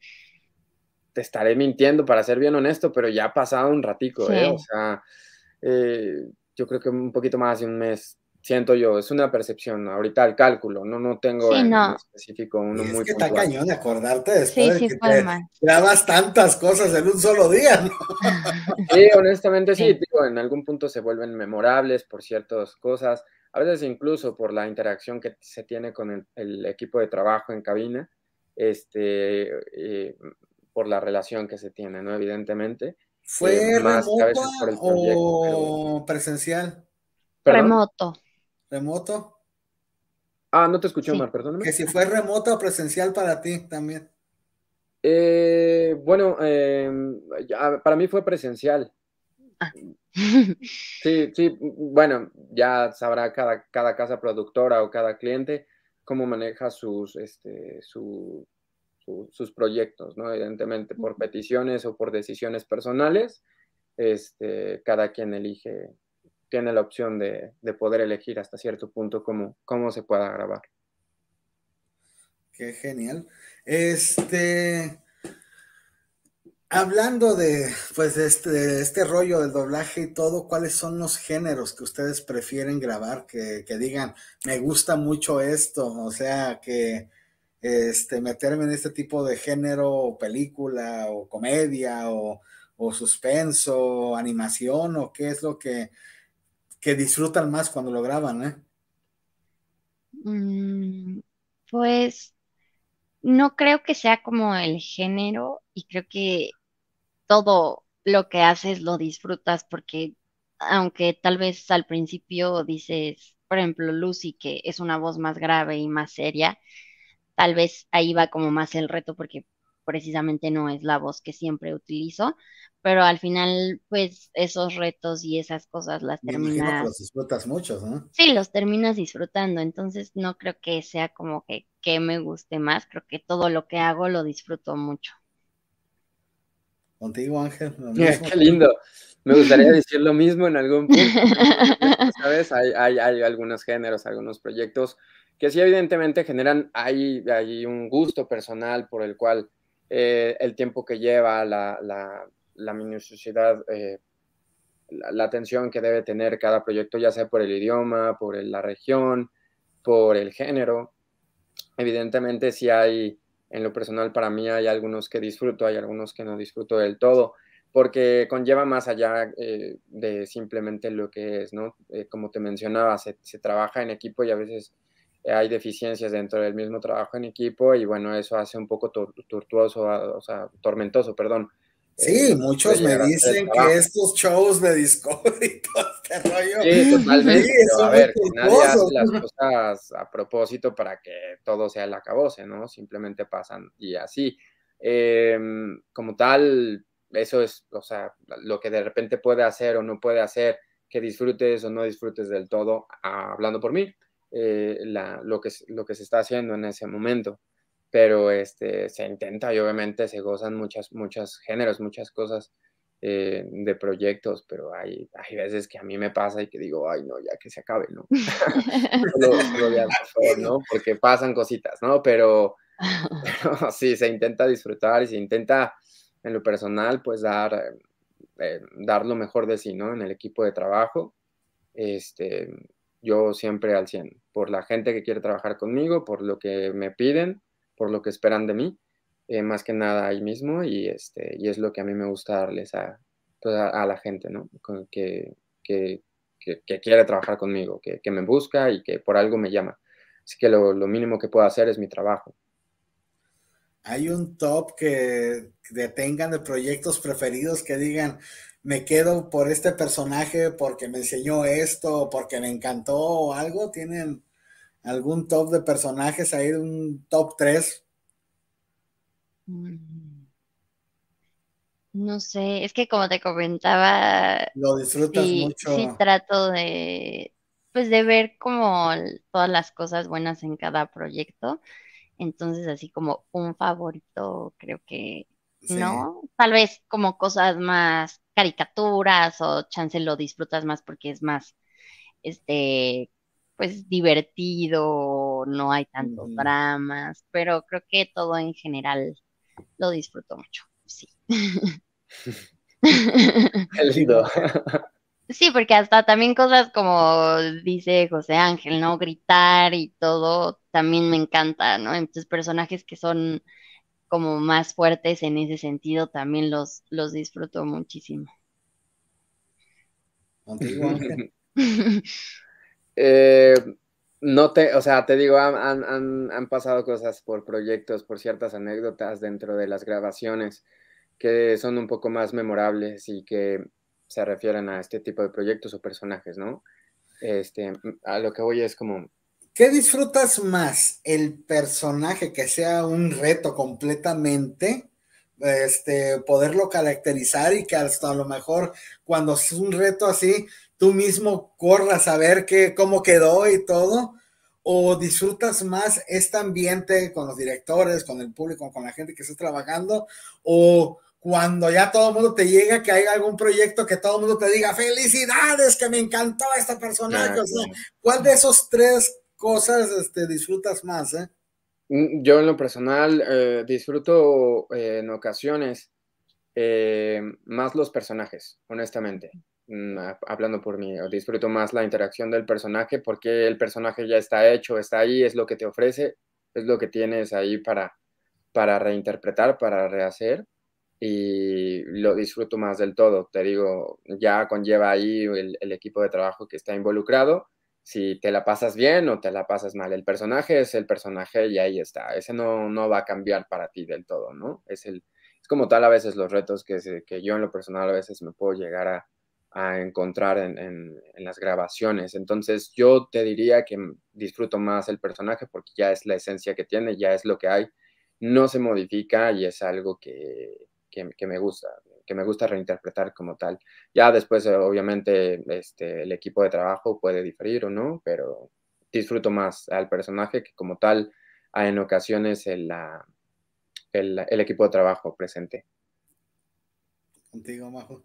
te estaré mintiendo para ser bien honesto, pero ya ha pasado un ratico, ¿eh? O sea, eh, yo creo que un poquito más de un mes, siento yo, es una percepción, ahorita el cálculo, no, no tengo en específico uno es que está cañón acordarte después de que te grabas tantas cosas en un solo día, ¿no? Sí, honestamente sí, en algún punto se vuelven memorables por ciertas cosas, a veces incluso por la interacción que se tiene con el equipo de trabajo en cabina, este, eh, por la relación que se tiene, ¿no? Evidentemente. ¿Fue o presencial? Remoto. ¿Remoto? Ah, no te escuché, mal, Omar, perdóname. Que si fue remoto o presencial para ti también. Eh, bueno, eh, para mí fue presencial. Ah. Sí, sí, bueno, ya sabrá cada, cada casa productora o cada cliente cómo maneja sus, este, sus proyectos, ¿no? Evidentemente por peticiones o por decisiones personales, este, cada quien elige, tiene la opción de, poder elegir hasta cierto punto cómo, cómo se pueda grabar. Qué genial. Este, Hablando de, pues, este, este, rollo del doblaje y todo, ¿cuáles son los géneros que ustedes prefieren grabar? Que, digan, me gusta mucho esto, o sea, que este, meterme en este tipo de género, película, o comedia, o, suspenso, animación, o qué es lo que, disfrutan más cuando lo graban, ¿eh? Mm, pues no creo que sea como el género y creo que todo lo que haces lo disfrutas porque aunque tal vez al principio dices, por ejemplo, Lucy, que es una voz más grave y más seria, tal vez ahí va como más el reto porque precisamente no es la voz que siempre utilizo, pero al final, pues esos retos y esas cosas las terminas. Los disfrutas mucho, ¿no? Sí, los terminas disfrutando, entonces no creo que sea como que, que me guste más, creo que todo lo que hago lo disfruto mucho. Contigo, Ángel. Qué lindo. Me gustaría (laughs) decir lo mismo en algún punto. Pues, (laughs) ¿Sabes? Hay, algunos géneros, algunos proyectos que sí, evidentemente, generan, hay, hay un gusto personal por el cual eh, el tiempo que lleva, la, la, minuciosidad, eh, la, atención que debe tener cada proyecto, ya sea por el idioma, por la región, por el género. Evidentemente, si hay en lo personal para mí hay algunos que disfruto, hay algunos que no disfruto del todo, porque conlleva más allá eh, de simplemente lo que es, ¿no? Eh, como te mencionaba, se, se, trabaja en equipo y a veces hay deficiencias dentro del mismo trabajo en equipo y bueno, eso hace un poco tortuoso, o sea, tormentoso, perdón, Sí, muchos me dicen que estos shows de Discord y (laughs) todo este rollo. Sí, totalmente. a ver, que nadie hace las cosas a propósito para que todo sea el acabose, ¿no? Simplemente pasan y así. Em, como tal, eso es, o sea, lo que de repente puede hacer o no puede hacer, que disfrutes o no disfrutes del todo, ah, hablando por mí, eh, lo, que, lo que se está haciendo en ese momento pero este, se intenta y obviamente se gozan muchas, muchos géneros, muchas cosas eh, de proyectos, pero hay, hay veces que a mí me pasa y que digo, ay, no, ya que se acabe, ¿no? (laughs) (laughs) Porque pasan cositas, ¿no? Pero, (laughs) sí, se intenta disfrutar y se intenta, en lo personal, pues dar, eh, dar lo mejor de sí, ¿no? En el equipo de trabajo, este, yo siempre al 100, por la gente que quiere trabajar conmigo, por lo que me piden por lo que esperan de mí, eh, más que nada ahí mismo, y, este, y es lo que a mí me gusta darles a, a, la gente, ¿no? Que, quiere trabajar conmigo, que, me busca y que por algo me llama. Así que lo, lo mínimo que puedo hacer es mi trabajo. Hay un top que detengan de proyectos preferidos que digan, me quedo por este personaje porque me enseñó esto, porque me encantó o algo, tienen algún top de personajes ahí, un top 3. Mm. No sé, es que como te comentaba. Lo disfrutas mucho. Sí, trato de. Pues de ver como todas las cosas buenas en cada proyecto. Entonces, así como un favorito, creo que ¿no? Tal vez como cosas más caricaturas o chance lo disfrutas más porque es más, este, pues divertido, no hay tantos dramas, pero creo que todo en general lo disfruto mucho, sí. (laughs) Lindo. Sí, porque hasta también cosas como dice José Ángel, ¿no? Gritar y todo también me encanta, ¿no? Entonces personajes que son como más fuertes en ese sentido también los, los disfruto muchísimo. (laughs) (laughs) Eh, no te, o sea, te digo, han, han, pasado cosas por proyectos, por ciertas anécdotas dentro de las grabaciones que son un poco más memorables y que se refieren a este tipo de proyectos o personajes, ¿no? Este, a lo que voy es como... ¿Qué disfrutas más? ¿El personaje que sea un reto completamente? Este, poderlo caracterizar y que hasta a lo mejor cuando es un reto así, tú mismo corras a ver qué, cómo quedó y todo? ¿O disfrutas más este ambiente con los directores, con el público, con la gente que está trabajando? ¿O cuando ya todo el mundo te llega, que hay algún proyecto que todo el mundo te diga, felicidades, que me encantó este personaje? ¿Cuál de esos tres cosas este, disfrutas más? Eh? Mm, yo en lo personal eh, disfruto eh, en ocasiones más los personajes, honestamente. Mm, hablando por mí, disfruto más la interacción del personaje porque el personaje ya está hecho, está ahí, es lo que te ofrece, es lo que tienes ahí para, para reinterpretar, para rehacer y lo disfruto más del todo. Te digo, ya conlleva ahí el, el equipo de trabajo que está involucrado, si te la pasas bien o te la pasas mal. El personaje es el personaje y ahí está. Ese no, no va a cambiar para ti del todo, ¿no? Es, el, es como tal a veces los retos que, que yo en lo personal a veces me puedo llegar a, a encontrar en, las grabaciones. Entonces yo te diría que disfruto más el personaje porque ya es la esencia que tiene, ya es lo que hay, no se modifica y es algo que, me gusta, que me gusta reinterpretar como tal. Ya después, eh, obviamente, este, el equipo de trabajo puede diferir o no, pero disfruto más al personaje que como tal en ocasiones el, el, el equipo de trabajo presente. Contigo, Majo.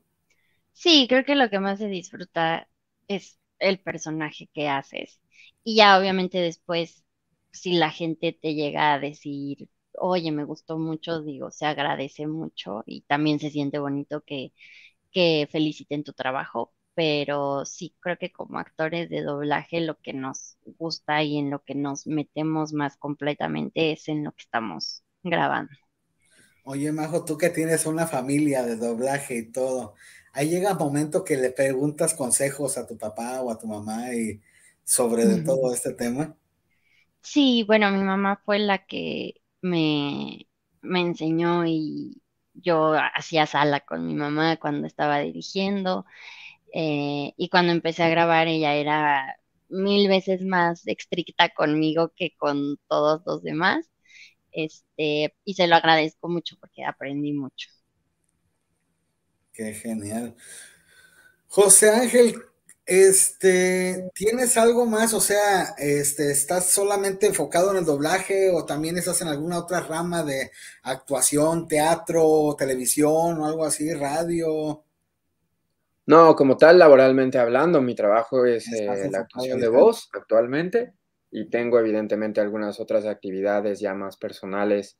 Sí, creo que lo que más se disfruta es el personaje que haces. Y ya obviamente después, si la gente te llega a decir, oye, me gustó mucho, digo, se agradece mucho y también se siente bonito que, que feliciten tu trabajo. Pero sí, creo que como actores de doblaje lo que nos gusta y en lo que nos metemos más completamente es en lo que estamos grabando. Oye, Majo, tú que tienes una familia de doblaje y todo, ahí llega el momento que le preguntas consejos a tu papá o a tu mamá y sobre todo este tema. Sí, bueno, mi mamá fue la que me, me enseñó y yo hacía sala con mi mamá cuando estaba dirigiendo eh, y cuando empecé a grabar ella era mil veces más estricta conmigo que con todos los demás. Este, y se lo agradezco mucho porque aprendí mucho. Qué genial. José Ángel, este, ¿tienes algo más? O sea, este, ¿estás solamente enfocado en el doblaje o también estás en alguna otra rama de actuación, teatro, televisión o algo así, radio? No, como tal, laboralmente hablando, mi trabajo es eh, la actuación de voz actualmente y tengo evidentemente algunas otras actividades ya más personales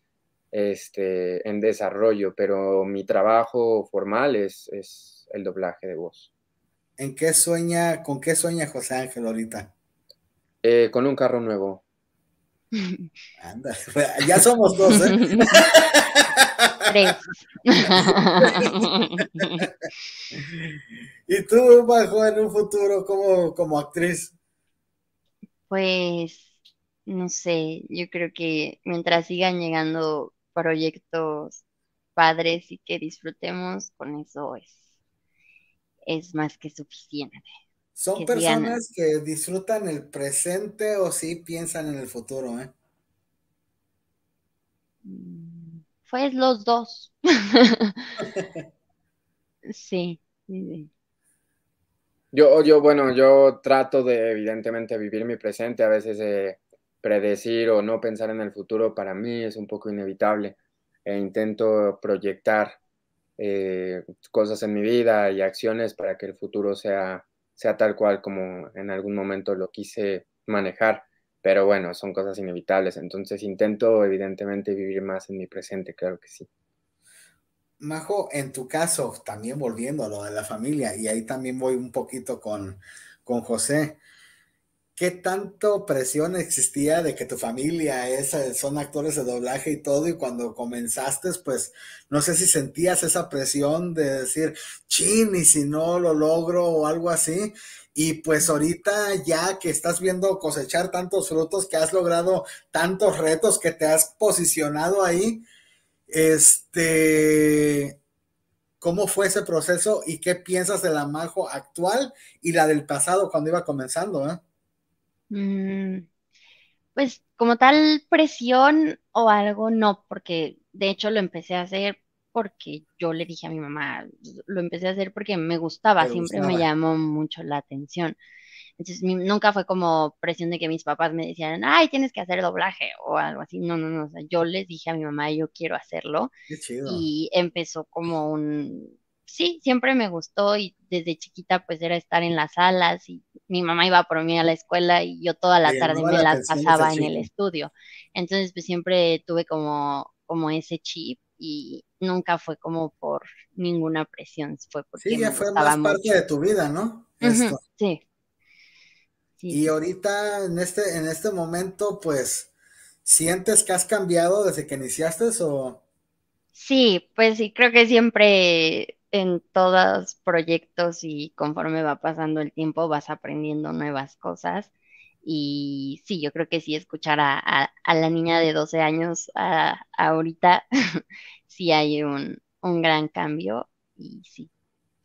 este, en desarrollo, pero mi trabajo formal es, es el doblaje de voz. ¿En qué sueña, con qué sueña José Ángel ahorita? Eh, con un carro nuevo. Anda, (laughs) ya somos dos, ¿eh? (laughs) (laughs) ¿Y tú, Bajo, en un futuro como, como actriz? Pues, no sé, yo creo que mientras sigan llegando proyectos padres y que disfrutemos, con eso es, es más que suficiente. ¿Son personas que disfrutan el presente o sí piensan en el futuro? Eh? Mm, pues los dos. (laughs) sí, sí. Yo, yo, bueno, yo trato de evidentemente vivir mi presente. A veces eh, predecir o no pensar en el futuro para mí es un poco inevitable e intento proyectar eh, cosas en mi vida y acciones para que el futuro sea, sea tal cual como en algún momento lo quise manejar. Pero bueno, son cosas inevitables. Entonces intento evidentemente vivir más en mi presente, claro que sí. Majo, en tu caso, también volviendo a lo de la familia, y ahí también voy un poquito con, con José, ¿qué tanto presión existía de que tu familia son actores de doblaje y todo? Y cuando comenzaste, pues no sé si sentías esa presión de decir, chin, y si no lo logro o algo así. Y pues ahorita ya que estás viendo cosechar tantos frutos, que has logrado tantos retos, que te has posicionado ahí, este, ¿cómo fue ese proceso y qué piensas de la Majo actual y la del pasado cuando iba comenzando? Eh? Mm, pues como tal presión o algo, no, porque de hecho lo empecé a hacer porque yo le dije a mi mamá, lo empecé a hacer porque me gustaba, siempre me llamó mucho la atención. Entonces nunca fue como presión de que mis papás me decían, ay, tienes que hacer doblaje o algo así. No, no, no. O sea, yo les dije a mi mamá, yo quiero hacerlo. Y empezó como un, sí, siempre me gustó y desde chiquita pues era estar en las salas y mi mamá iba por mí a la escuela y yo toda la tarde me la pasaba en el estudio. Entonces pues siempre tuve como, como ese chip y nunca fue como por ninguna presión, fue porque... Sí, fue parte de tu vida, ¿no? Sí. sí. Y ahorita en este, en este momento pues, ¿sientes que has cambiado desde que iniciaste o...? Sí, pues sí, creo que siempre en todos proyectos y conforme va pasando el tiempo vas aprendiendo nuevas cosas. Y sí, yo creo que sí, escuchar a, la niña de 12 años a, ahorita, (laughs) sí hay un, gran cambio y sí,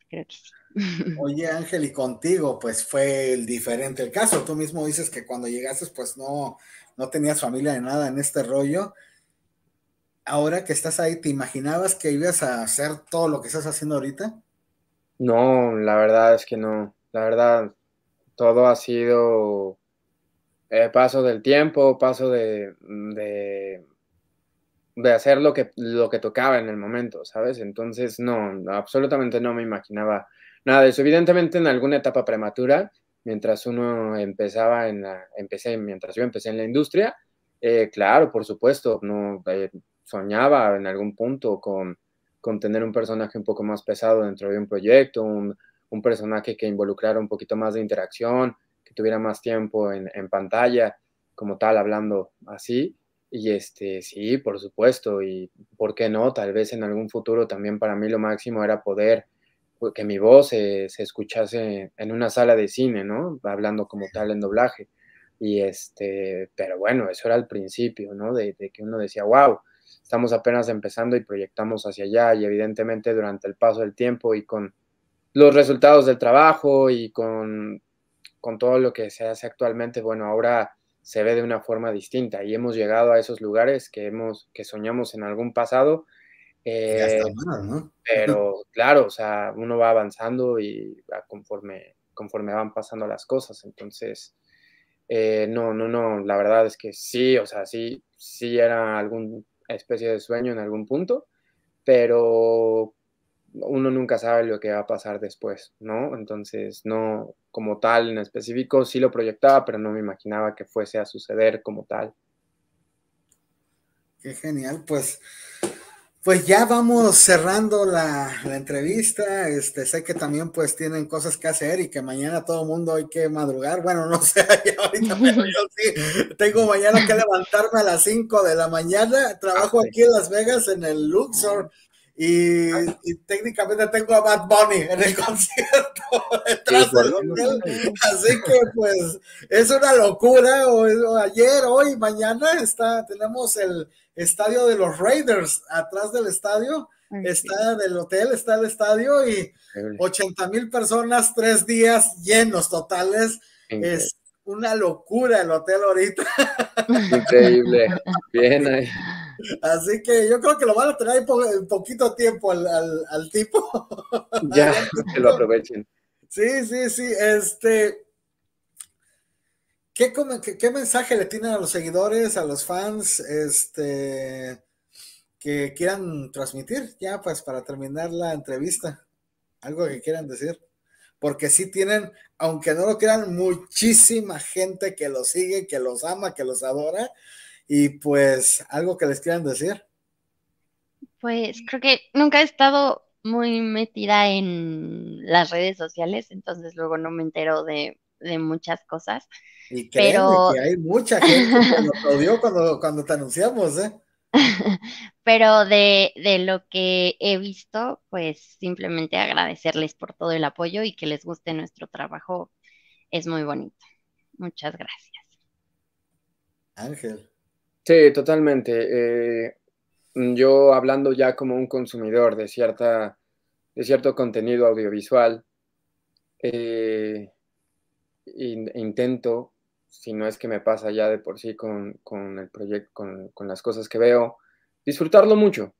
creo que sí. (laughs) Oye Ángel, y contigo pues fue el diferente el caso. Tú mismo dices que cuando llegaste pues no, no tenías familia de nada en este rollo ahora que estás ahí, ¿te imaginabas que ibas a hacer todo lo que estás haciendo ahorita? No, la verdad es que no. La verdad, todo ha sido eh, paso del tiempo, paso de, de, hacer lo que, lo que tocaba en el momento, ¿sabes? Entonces, no, absolutamente no me imaginaba nada de eso. Evidentemente, en alguna etapa prematura, mientras uno empezaba en la, empecé, mientras yo empecé en la industria, eh, claro, por supuesto, no, eh, soñaba en algún punto con, tener un personaje un poco más pesado dentro de un proyecto, un, personaje que involucrara un poquito más de interacción, que tuviera más tiempo en, pantalla, como tal, hablando así. Y este, sí, por supuesto, y por qué no, tal vez en algún futuro también para mí lo máximo era poder pues, que mi voz se, escuchase en una sala de cine, ¿no? Hablando como tal en doblaje. Y este, pero bueno, eso era el principio, ¿no? de que uno decía, wow, estamos apenas empezando y proyectamos hacia allá y evidentemente durante el paso del tiempo y con los resultados del trabajo y con, todo lo que se hace actualmente, bueno, ahora se ve de una forma distinta y hemos llegado a esos lugares que, hemos, que soñamos en algún pasado. Eh, pero (laughs) claro, o sea, uno va avanzando y conforme, conforme van pasando las cosas. Entonces, eh, no, no, no, la verdad es que sí, o sea, sí, sí era algún especie de sueño en algún punto, pero uno nunca sabe lo que va a pasar después, ¿no? Entonces, no como tal en específico, sí lo proyectaba, pero no me imaginaba que fuese a suceder como tal. Qué genial, pues pues ya vamos cerrando la, entrevista. Este, sé que también pues tienen cosas que hacer y que mañana todo el mundo hay que madrugar. Bueno, no (laughs) sé, ahorita, (laughs) sí tengo mañana que levantarme a las 5 de la mañana. Trabajo aquí en Las Vegas en el Luxor. Y, técnicamente tengo a Bad Bunny en el (laughs) concierto Así que pues es una locura. ayer, hoy, mañana está, tenemos el, estadio de los Raiders, atrás del estadio, está el del hotel, está el estadio y 80 mil personas, tres días llenos totales. Es una locura el hotel ahorita. Increíble, (laughs) bien ahí. Así que yo creo que lo van a tener ahí poquito tiempo al tipo. Ya, (laughs) que lo aprovechen. Sí, sí, sí. Este, ¿Qué, qué, mensaje le tienen a los seguidores, a los fans, este, que quieran transmitir? Ya, pues, para terminar la entrevista. Algo que quieran decir. Porque sí tienen, aunque no lo quieran muchísima gente que los sigue, que los ama, que los adora. Y pues, algo que les quieran decir. Pues creo que nunca he estado muy metida en las redes sociales, entonces luego no me entero de muchas cosas y pero que hay mucha gente que nos odió cuando, te anunciamos, ¿eh? (laughs) pero de, lo que he visto, pues simplemente agradecerles por todo el apoyo y que les guste nuestro trabajo. Es muy bonito. Muchas gracias. Ángel. Sí, totalmente. Eh, mm, yo hablando ya como un consumidor de, cierta, de cierto contenido audiovisual, eh, intento si no es que me pasa ya de por sí con, con el proyecto, con, con, las cosas que veo, disfrutarlo mucho.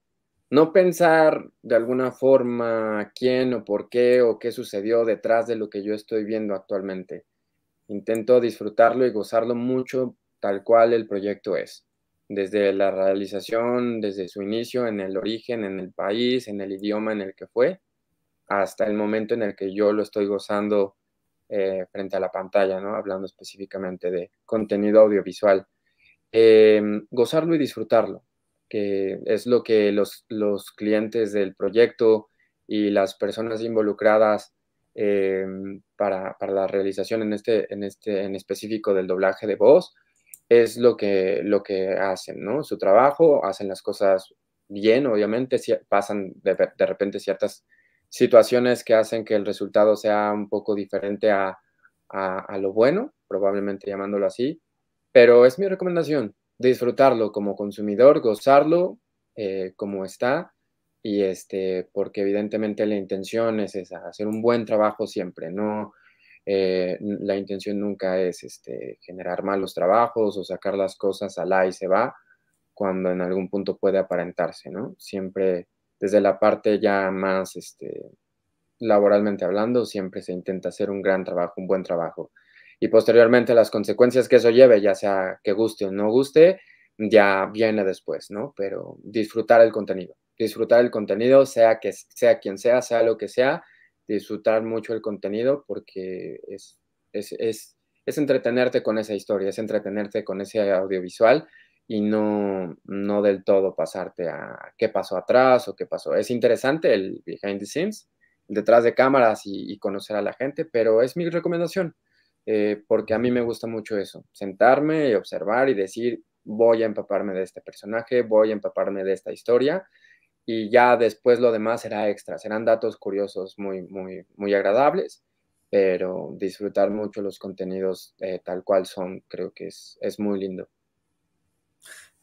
No pensar de alguna forma quién o por qué o qué sucedió detrás de lo que yo estoy viendo actualmente. Intento disfrutarlo y gozarlo mucho tal cual el proyecto es. Desde la realización, desde su inicio, en el origen, en el país, en el idioma en el que fue, hasta el momento en el que yo lo estoy gozando eh, frente a la pantalla, ¿no? Hablando específicamente de contenido audiovisual. Em, gozarlo y disfrutarlo, que es lo que los, clientes del proyecto y las personas involucradas em, para, la realización en este, en este, en específico del doblaje de voz, es lo que, lo que hacen, ¿no? Su trabajo, hacen las cosas bien, obviamente, pasan de repente ciertas situaciones que hacen que el resultado sea un poco diferente a, lo bueno, probablemente llamándolo así, pero es mi recomendación, disfrutarlo como consumidor, gozarlo eh, como está, y este, porque evidentemente la intención es esa, hacer un buen trabajo siempre, no, eh, la intención nunca es este, generar malos trabajos o sacar las cosas a la y se va, cuando en algún punto puede aparentarse, ¿no? Siempre desde la parte ya más este, laboralmente hablando, siempre se intenta hacer un gran trabajo, un buen trabajo. Y posteriormente las consecuencias que eso lleve, ya sea que guste o no guste, ya viene después, ¿no? Pero disfrutar el contenido, disfrutar el contenido, sea, sea quien sea, sea lo que sea, disfrutar mucho el contenido porque es entretenerte con esa historia, es entretenerte con ese audiovisual y no, no del todo pasarte a qué pasó atrás o qué pasó. Es interesante el behind the scenes, detrás de cámaras y, conocer a la gente, pero es mi recomendación, eh, porque a mí me gusta mucho eso, sentarme y observar y decir, voy a empaparme de este personaje, voy a empaparme de esta historia, y ya después lo demás será extra, serán datos curiosos muy, muy, muy agradables, pero disfrutar mucho los contenidos eh, tal cual son, creo que es muy lindo.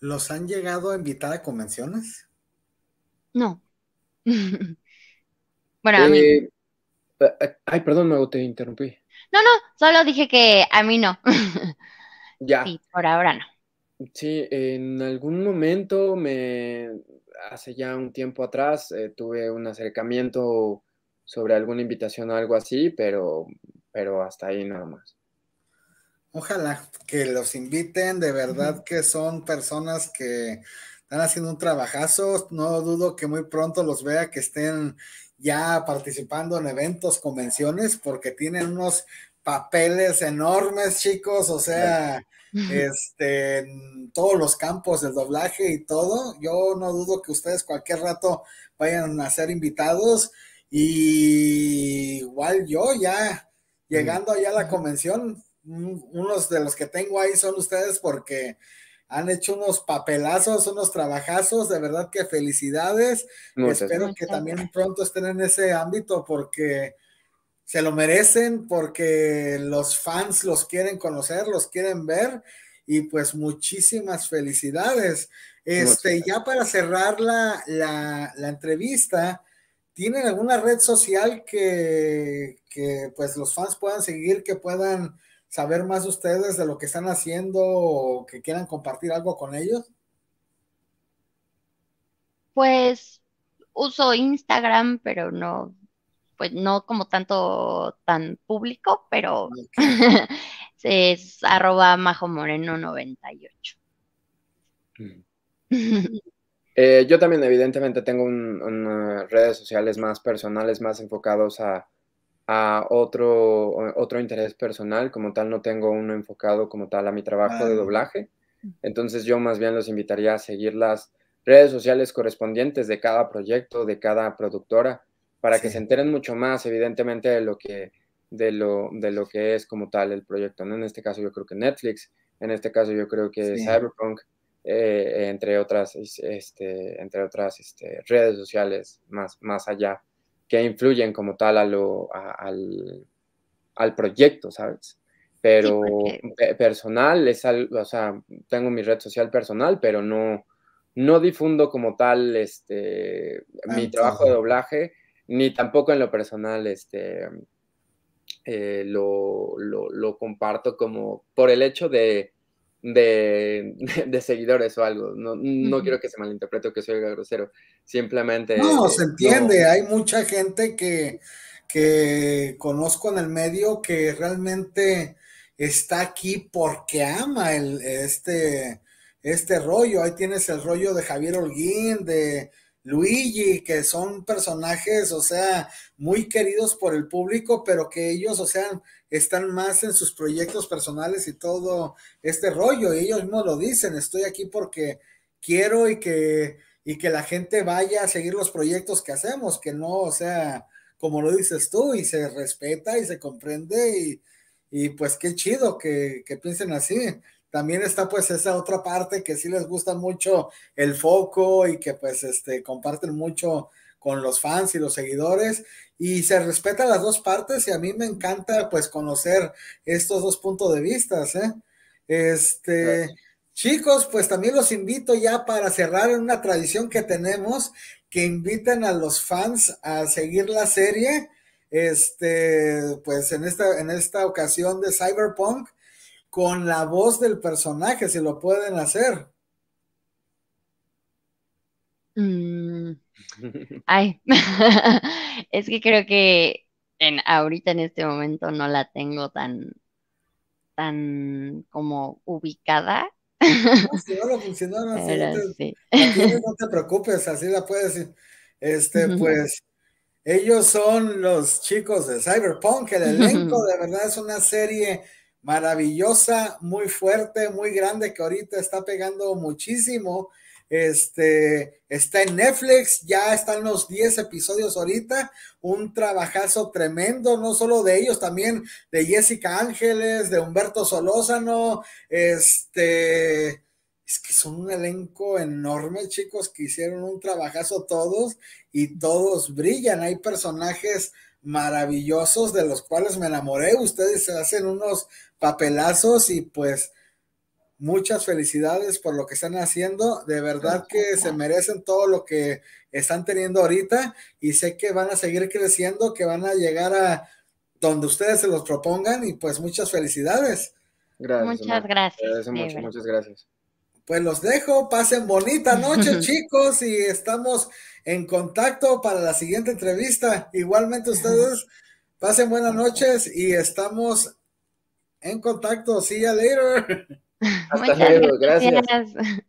¿Los han llegado a invitar a convenciones? No. (laughs) bueno, a mí. Eh, eh, ay, perdón, me te interrumpí. No, no, solo dije que a mí no. (laughs) ya. Sí, por ahora no. Sí, en algún momento me. Hace ya un tiempo atrás eh, tuve un acercamiento sobre alguna invitación o algo así, pero, pero hasta ahí nada más. Ojalá que los inviten, de verdad que son personas que están haciendo un trabajazo, no dudo que muy pronto los vea que estén ya participando en eventos, convenciones, porque tienen unos papeles enormes, chicos, o sea, este, en todos los campos del doblaje y todo, yo no dudo que ustedes cualquier rato vayan a ser invitados y igual yo ya llegando allá a la convención, unos de los que tengo ahí son ustedes porque han hecho unos papelazos, unos trabajazos, de verdad que felicidades. Espero que también pronto estén en ese ámbito porque se lo merecen, porque los fans los quieren conocer, los quieren ver y pues muchísimas felicidades. Este, ya para cerrar la, entrevista, ¿tienen alguna red social que, que pues los fans puedan seguir, que puedan saber más ustedes de lo que están haciendo o que quieran compartir algo con ellos? Pues uso Instagram, pero no, pues no como tanto tan público, pero (laughs) es arroba majo moreno 98. Mm. (laughs) Eh, yo también evidentemente tengo redes sociales más personales, más enfocados a, a otro, otro interés personal, como tal no tengo uno enfocado como tal a mi trabajo de doblaje, mm. entonces yo más bien los invitaría a seguir las redes sociales correspondientes de cada proyecto, de cada productora, para que se enteren mucho más, evidentemente, de lo que de lo, de lo que es como tal el proyecto. En este caso yo creo que Netflix, en este caso yo creo que Cyberpunk, eh, entre otras, este, entre otras este, redes sociales más, más allá que influyen como tal a lo, al, proyecto, ¿sabes? Pero personal es algo, o sea, tengo mi red social personal, pero no, no difundo como tal este, mi ah, trabajo de doblaje, ni tampoco en lo personal este, eh, lo, lo, comparto como por el hecho de, (laughs) de, seguidores o algo. No, quiero que se malinterprete o que soy grosero. Simplemente. No, se eh, entiende. Hay mucha gente que, que conozco en el medio que realmente está aquí porque ama el, este, este rollo. Ahí tienes el rollo de Javier Holguín, de. Luigi, que son personajes, o sea, muy queridos por el público, pero que ellos, o sea, están más en sus proyectos personales y todo este rollo. ellos mismos lo dicen, estoy aquí porque quiero y que, y que la gente vaya a seguir los proyectos que hacemos, que no, o sea, como lo dices tú, y se respeta y se comprende y, y pues qué chido que, piensen así. También está pues esa otra parte que sí les gusta mucho el foco y que pues este comparten mucho con los fans y los seguidores y se respetan las dos partes y a mí me encanta pues conocer estos dos puntos de vista. ¿eh? Este, chicos, pues también los invito ya para cerrar en una tradición que tenemos que inviten a los fans a seguir la serie. Este, pues en esta, en esta ocasión de Cyberpunk con la voz del personaje, si lo pueden hacer. Mm. Ay, (laughs) es que creo que en, ahorita en este momento no la tengo tan, tan como ubicada. así, (laughs) (laughs) no te preocupes, así la puedes decir. Este, pues, ellos son los chicos de Cyberpunk, el elenco, de verdad es una serie maravillosa, muy fuerte, muy grande, que ahorita está pegando muchísimo este está en Netflix, ya están los 10 episodios ahorita, un trabajazo tremendo, no solo de ellos, también de Jessica Ángeles, de Humberto Solózano, este es que son un elenco enorme, chicos, que hicieron un trabajazo todos y todos brillan. Hay personajes maravillosos de los cuales me enamoré. Ustedes hacen unos papelazos y pues muchas felicidades por lo que están haciendo. De verdad que se merecen todo lo que están teniendo ahorita y sé que van a seguir creciendo, que van a llegar a donde ustedes se los propongan y pues muchas felicidades. Gracias. Muchas gracias. muchas gracias. Pues los dejo, pasen bonita noche (laughs) chicos y estamos en contacto para la siguiente entrevista. Igualmente ustedes pasen buenas noches y estamos en contacto. See ya later. (laughs) Hasta Muchas luego, gracias. gracias.